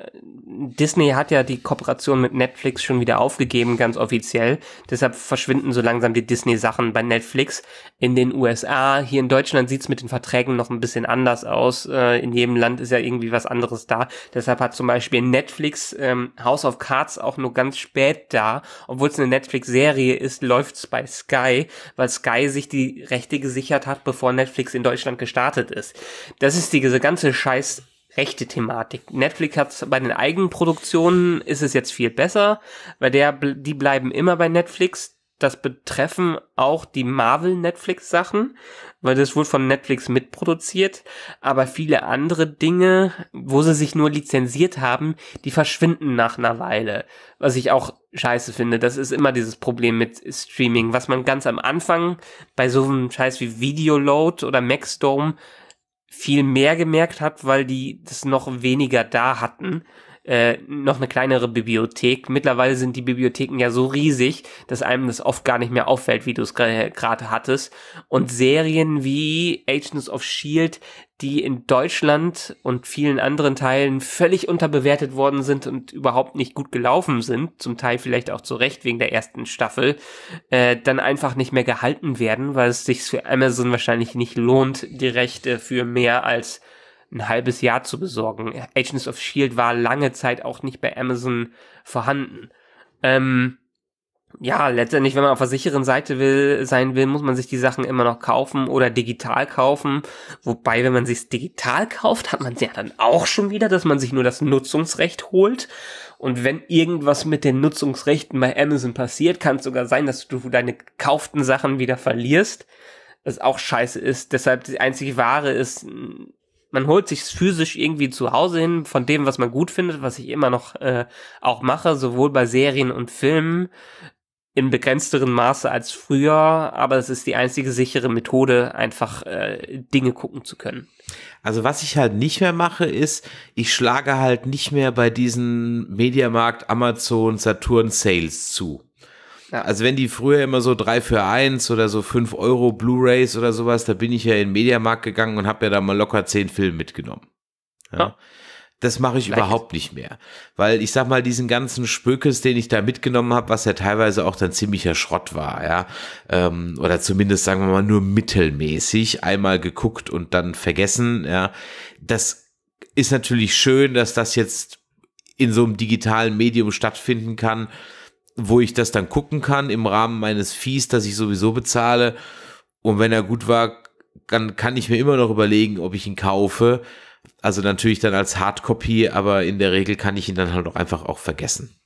[SPEAKER 1] Disney hat ja die Kooperation mit Netflix schon wieder aufgegeben, ganz offiziell. Deshalb verschwinden so langsam die Disney-Sachen bei Netflix in den USA. Hier in Deutschland sieht's mit den Verträgen noch ein bisschen anders aus. Äh, in jedem Land ist ja irgendwie was anderes da. Deshalb hat zum Beispiel Netflix ähm, House of Cards auch nur ganz spät da. Obwohl es eine Netflix-Serie ist, läuft's bei Sky, weil Sky sich die Rechte gesichert hat, bevor Netflix in Deutschland gestartet ist. Das ist diese ganze Scheiß- rechte Thematik. Netflix hat bei den Eigenproduktionen ist es jetzt viel besser, weil der die bleiben immer bei Netflix. Das betreffen auch die Marvel Netflix Sachen, weil das wurde von Netflix mitproduziert, aber viele andere Dinge, wo sie sich nur lizenziert haben, die verschwinden nach einer Weile, was ich auch scheiße finde. Das ist immer dieses Problem mit Streaming, was man ganz am Anfang bei so einem Scheiß wie Videoload oder Maxdome viel mehr gemerkt hat, weil die das noch weniger da hatten. Äh, noch eine kleinere Bibliothek. Mittlerweile sind die Bibliotheken ja so riesig, dass einem das oft gar nicht mehr auffällt, wie du es gerade hattest. Und Serien wie Agents of Shield, die in Deutschland und vielen anderen Teilen völlig unterbewertet worden sind und überhaupt nicht gut gelaufen sind, zum Teil vielleicht auch zu Recht wegen der ersten Staffel, äh, dann einfach nicht mehr gehalten werden, weil es sich für Amazon wahrscheinlich nicht lohnt, die Rechte für mehr als ein halbes Jahr zu besorgen. Agents of Shield war lange Zeit auch nicht bei Amazon vorhanden. Ähm, ja, letztendlich, wenn man auf der sicheren Seite will, sein will, muss man sich die Sachen immer noch kaufen oder digital kaufen. Wobei, wenn man sich digital kauft, hat man ja dann auch schon wieder, dass man sich nur das Nutzungsrecht holt. Und wenn irgendwas mit den Nutzungsrechten bei Amazon passiert, kann es sogar sein, dass du deine gekauften Sachen wieder verlierst. Das auch scheiße ist. Deshalb die einzige Ware ist man holt sich physisch irgendwie zu Hause hin von dem, was man gut findet, was ich immer noch äh, auch mache, sowohl bei Serien und Filmen in begrenzteren Maße als früher, aber es ist die einzige sichere Methode, einfach äh, Dinge gucken zu können. Also was ich halt nicht mehr mache, ist,
[SPEAKER 2] ich schlage halt nicht mehr bei diesen Mediamarkt, Amazon, Saturn Sales zu. Ja. Also wenn die früher immer so drei für eins oder so fünf Euro Blu-Rays oder sowas, da bin ich ja in den Mediamarkt gegangen und habe ja da mal locker zehn Filme mitgenommen. Ja. ja. Das mache ich Vielleicht. überhaupt nicht mehr. Weil ich sag mal, diesen ganzen Spökes, den ich da mitgenommen habe, was ja teilweise auch dann ziemlicher Schrott war, ja. Ähm, oder zumindest, sagen wir mal, nur mittelmäßig, einmal geguckt und dann vergessen, ja. Das ist natürlich schön, dass das jetzt in so einem digitalen Medium stattfinden kann wo ich das dann gucken kann im Rahmen meines Fees, das ich sowieso bezahle. Und wenn er gut war, dann kann ich mir immer noch überlegen, ob ich ihn kaufe. Also natürlich dann als Hardcopy, aber in der Regel kann ich ihn dann halt auch einfach auch vergessen.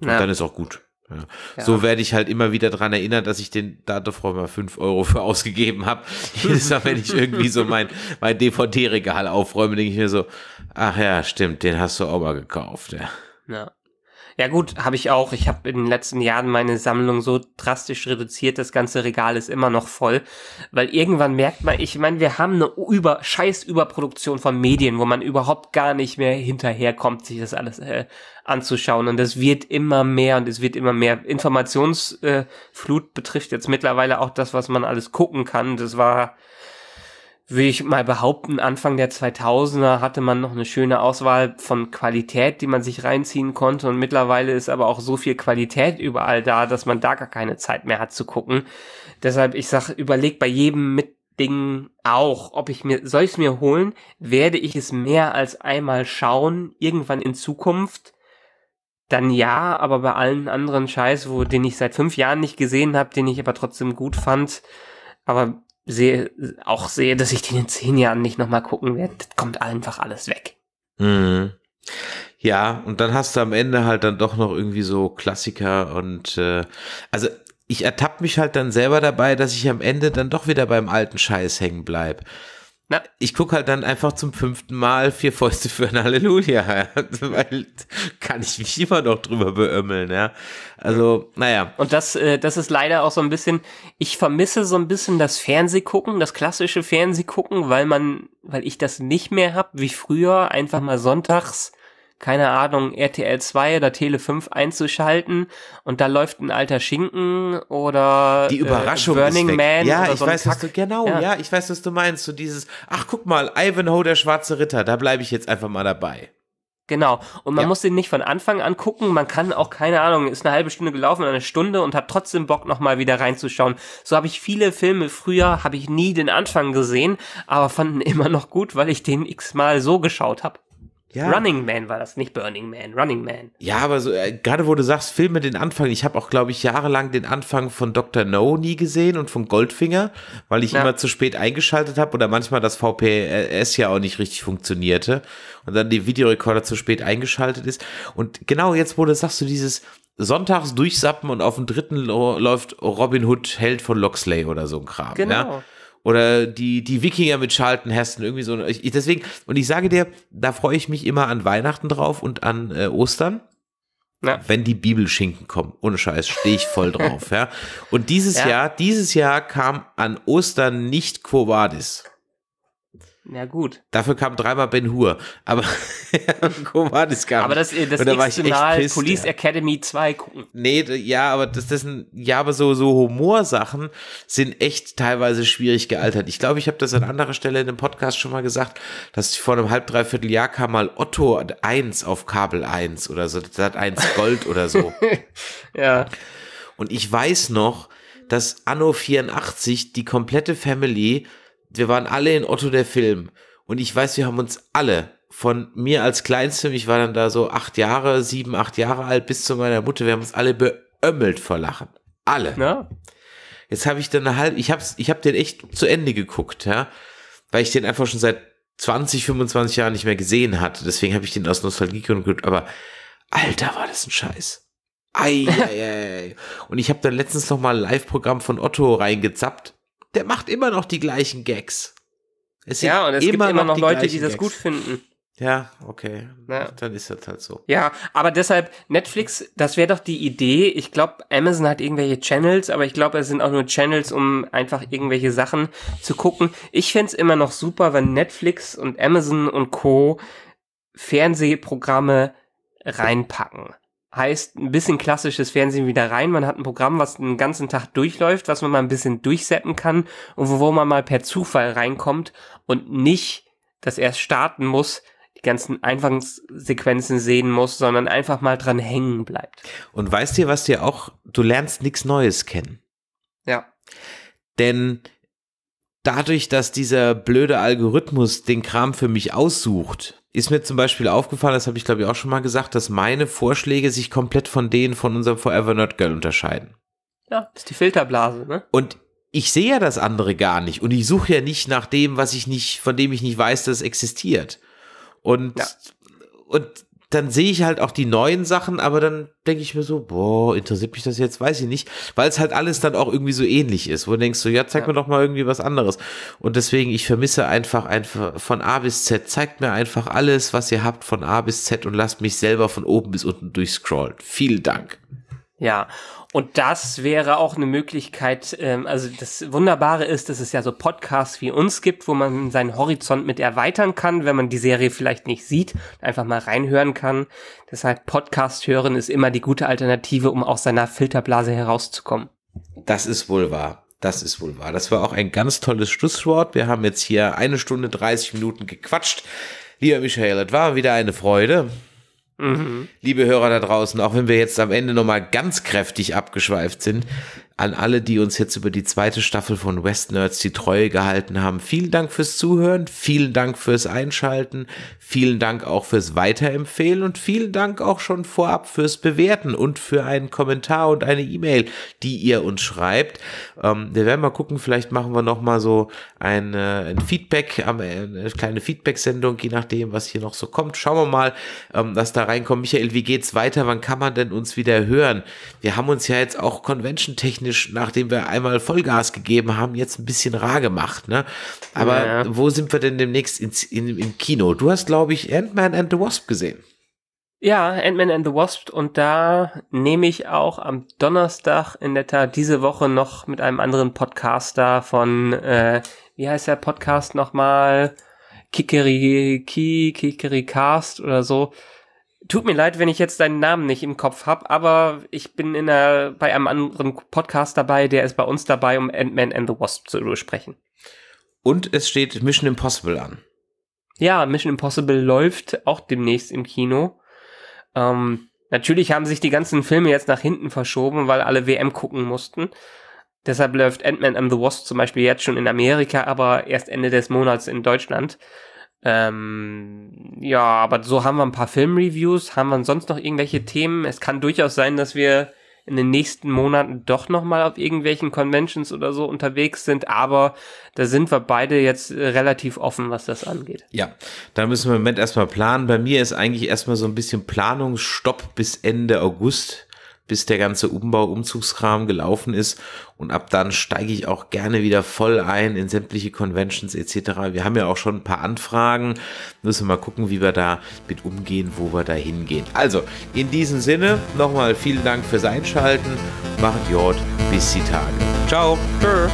[SPEAKER 2] Und ja. dann ist auch gut. Ja. Ja. So werde ich halt immer wieder dran erinnern, dass ich den Datafrau mal fünf Euro für ausgegeben habe. Jedes Mal, wenn ich irgendwie so mein, mein DVD-Regal aufräume, denke ich mir so, ach ja, stimmt, den hast du auch mal gekauft. Ja.
[SPEAKER 1] ja. Ja gut, habe ich auch. Ich habe in den letzten Jahren meine Sammlung so drastisch reduziert, das ganze Regal ist immer noch voll, weil irgendwann merkt man, ich meine, wir haben eine über scheiß Überproduktion von Medien, wo man überhaupt gar nicht mehr hinterherkommt, sich das alles äh, anzuschauen und es wird immer mehr und es wird immer mehr. Informationsflut äh, betrifft jetzt mittlerweile auch das, was man alles gucken kann. Das war würde ich mal behaupten, Anfang der 2000er hatte man noch eine schöne Auswahl von Qualität, die man sich reinziehen konnte und mittlerweile ist aber auch so viel Qualität überall da, dass man da gar keine Zeit mehr hat zu gucken. Deshalb, ich sag, überleg bei jedem mit Ding auch, ob ich mir, soll ich es mir holen? Werde ich es mehr als einmal schauen, irgendwann in Zukunft? Dann ja, aber bei allen anderen Scheiß, wo, den ich seit fünf Jahren nicht gesehen habe, den ich aber trotzdem gut fand, aber sehe, auch sehe, dass ich den in zehn Jahren nicht nochmal gucken werde. Das kommt einfach alles weg.
[SPEAKER 2] Mhm. Ja, und dann hast du am Ende halt dann doch noch irgendwie so Klassiker und äh, also ich ertappe mich halt dann selber dabei, dass ich am Ende dann doch wieder beim alten Scheiß hängen bleibe. Na, ich gucke halt dann einfach zum fünften Mal vier Fäuste für
[SPEAKER 1] ein Halleluja, weil kann ich mich immer noch drüber beömmeln, ja. Also, naja. Und das, äh, das ist leider auch so ein bisschen, ich vermisse so ein bisschen das Fernsehgucken, das klassische Fernsehgucken, weil man, weil ich das nicht mehr hab, wie früher, einfach mal sonntags keine Ahnung, RTL 2 oder Tele 5 einzuschalten und da läuft ein alter Schinken oder die äh, Überraschung äh, Burning Man. Ja, ich so weiß, was du, genau, ja. ja. ich weiß, was du meinst. So dieses, ach guck mal, Ivanhoe, der schwarze Ritter, da bleibe ich jetzt einfach mal dabei. Genau. Und man ja. muss den nicht von Anfang an gucken. Man kann auch, keine Ahnung, ist eine halbe Stunde gelaufen oder eine Stunde und hat trotzdem Bock, nochmal wieder reinzuschauen. So habe ich viele Filme früher, habe ich nie den Anfang gesehen, aber fanden immer noch gut, weil ich den x-mal so geschaut habe. Ja. Running Man war das, nicht Burning Man, Running Man.
[SPEAKER 2] Ja, aber so, äh, gerade wo du sagst, Filme den Anfang, ich habe auch, glaube ich, jahrelang den Anfang von Dr. No nie gesehen und von Goldfinger, weil ich ja. immer zu spät eingeschaltet habe oder manchmal das VPS ja auch nicht richtig funktionierte und dann die Videorekorder zu spät eingeschaltet ist. Und genau jetzt, wo du sagst, du dieses sonntags durchsappen und auf dem dritten läuft Robin Hood Held von Loxley oder so ein Kram. Genau. Ja? oder die, die Wikinger mit Charlton Heston, irgendwie so. Ich, deswegen, und ich sage dir, da freue ich mich immer an Weihnachten drauf und an äh, Ostern. Ja. Wenn die Bibelschinken kommen, ohne Scheiß, stehe ich voll drauf, ja. Und dieses ja. Jahr, dieses Jahr kam an Ostern nicht Quo Vadis. Na gut. Dafür kam dreimal Ben Hur. Aber Komanis kam. Aber das, äh, das da X-Final pissed, Police ja. Academy 2 gucken. Nee, ja, aber das, das sind, ja, aber so, so Humorsachen sind echt teilweise schwierig gealtert. Ich glaube, ich habe das an anderer Stelle in dem Podcast schon mal gesagt, dass ich vor einem halb, dreiviertel Jahr kam mal Otto 1 auf Kabel 1 oder so, das hat 1 Gold oder so. ja. Und ich weiß noch, dass Anno 84 die komplette Family wir waren alle in Otto der Film. Und ich weiß, wir haben uns alle von mir als Kleinstem, ich war dann da so acht Jahre, sieben, acht Jahre alt, bis zu meiner Mutter, wir haben uns alle beömmelt vor Lachen. Alle. Ja. Jetzt habe ich dann eine halbe, ich hab's, ich habe den echt zu Ende geguckt, ja. Weil ich den einfach schon seit 20, 25 Jahren nicht mehr gesehen hatte. Deswegen habe ich den aus Nostalgie geguckt. Aber Alter, war das ein Scheiß. Ei, ei, ei. Und ich habe dann letztens noch mal ein Live-Programm von Otto reingezappt der macht immer noch
[SPEAKER 1] die gleichen Gags. Es ja, und es immer gibt immer noch, noch Leute, die das Gags. gut
[SPEAKER 2] finden. Ja, okay. Ja. Dann ist das halt
[SPEAKER 1] so. Ja, aber deshalb, Netflix, das wäre doch die Idee. Ich glaube, Amazon hat irgendwelche Channels, aber ich glaube, es sind auch nur Channels, um einfach irgendwelche Sachen zu gucken. Ich fände es immer noch super, wenn Netflix und Amazon und Co. Fernsehprogramme reinpacken heißt ein bisschen klassisches Fernsehen wieder rein. Man hat ein Programm, was den ganzen Tag durchläuft, was man mal ein bisschen durchseppen kann und wo man mal per Zufall reinkommt und nicht das erst starten muss, die ganzen Anfangssequenzen sehen muss, sondern einfach mal dran hängen bleibt. Und weißt du, was dir auch, du lernst nichts Neues kennen. Ja. Denn
[SPEAKER 2] dadurch, dass dieser blöde Algorithmus den Kram für mich aussucht, ist mir zum Beispiel aufgefallen, das habe ich glaube ich auch schon mal gesagt, dass meine Vorschläge sich komplett von denen von unserem Forever Nerd Girl unterscheiden. Ja, das ist die Filterblase, ne? Und ich sehe ja das andere gar nicht und ich suche ja nicht nach dem, was ich nicht, von dem ich nicht weiß, dass es existiert. Und, ja. und dann sehe ich halt auch die neuen Sachen, aber dann denke ich mir so, boah, interessiert mich das jetzt? Weiß ich nicht, weil es halt alles dann auch irgendwie so ähnlich ist, wo du denkst du, so, ja, zeig ja. mir doch mal irgendwie was anderes. Und deswegen, ich vermisse einfach, einfach von A bis Z, zeigt mir einfach alles, was ihr habt von A bis Z und lasst mich selber von oben bis unten durchscrollen. Vielen Dank.
[SPEAKER 1] Ja, und das wäre auch eine Möglichkeit, ähm, also das Wunderbare ist, dass es ja so Podcasts wie uns gibt, wo man seinen Horizont mit erweitern kann, wenn man die Serie vielleicht nicht sieht, einfach mal reinhören kann. Deshalb Podcast hören ist immer die gute Alternative, um aus seiner Filterblase herauszukommen.
[SPEAKER 2] Das ist wohl wahr. Das ist wohl wahr. Das war auch ein ganz tolles Schlusswort. Wir haben jetzt hier eine Stunde 30 Minuten gequatscht. Lieber Michael, es war wieder eine Freude. Mhm. Liebe Hörer da draußen, auch wenn wir jetzt am Ende nochmal ganz kräftig abgeschweift sind, an alle, die uns jetzt über die zweite Staffel von West Nerds die Treue gehalten haben. Vielen Dank fürs Zuhören, vielen Dank fürs Einschalten, vielen Dank auch fürs Weiterempfehlen und vielen Dank auch schon vorab fürs Bewerten und für einen Kommentar und eine E-Mail, die ihr uns schreibt. Ähm, wir werden mal gucken, vielleicht machen wir nochmal mal so eine, ein Feedback, eine kleine Feedback-Sendung, je nachdem, was hier noch so kommt. Schauen wir mal, ähm, was da reinkommt. Michael, wie geht's weiter? Wann kann man denn uns wieder hören? Wir haben uns ja jetzt auch Convention-Technik technisch, nachdem wir einmal Vollgas gegeben haben, jetzt ein bisschen rar gemacht. Ne? Aber ja, wo sind wir denn demnächst ins, in, im Kino? Du hast, glaube ich, Ant-Man and the Wasp gesehen.
[SPEAKER 1] Ja, Ant-Man and the Wasp und da nehme ich auch am Donnerstag in der Tat diese Woche noch mit einem anderen Podcaster von, äh, wie heißt der Podcast nochmal? Kikeriki, Kikerikast oder so Tut mir leid, wenn ich jetzt deinen Namen nicht im Kopf habe, aber ich bin in einer, bei einem anderen Podcast dabei, der ist bei uns dabei, um Ant-Man and the Wasp zu besprechen.
[SPEAKER 2] Und es steht Mission
[SPEAKER 1] Impossible an. Ja, Mission Impossible läuft auch demnächst im Kino. Ähm, natürlich haben sich die ganzen Filme jetzt nach hinten verschoben, weil alle WM gucken mussten. Deshalb läuft Ant-Man and the Wasp zum Beispiel jetzt schon in Amerika, aber erst Ende des Monats in Deutschland. Ähm, ja, aber so haben wir ein paar Filmreviews. Haben wir sonst noch irgendwelche Themen? Es kann durchaus sein, dass wir in den nächsten Monaten doch nochmal auf irgendwelchen Conventions oder so unterwegs sind, aber da sind wir beide jetzt äh, relativ offen, was das angeht.
[SPEAKER 2] Ja, da müssen wir im Moment erstmal planen. Bei mir ist eigentlich erstmal so ein bisschen Planungsstopp bis Ende August bis der ganze Umbau, Umzugskram gelaufen ist. Und ab dann steige ich auch gerne wieder voll ein in sämtliche Conventions etc. Wir haben ja auch schon ein paar Anfragen. Müssen wir mal gucken, wie wir da mit umgehen, wo wir da hingehen. Also, in diesem Sinne, nochmal vielen Dank fürs Einschalten. Macht Jod, bis die Tage.
[SPEAKER 1] Ciao. Tschö.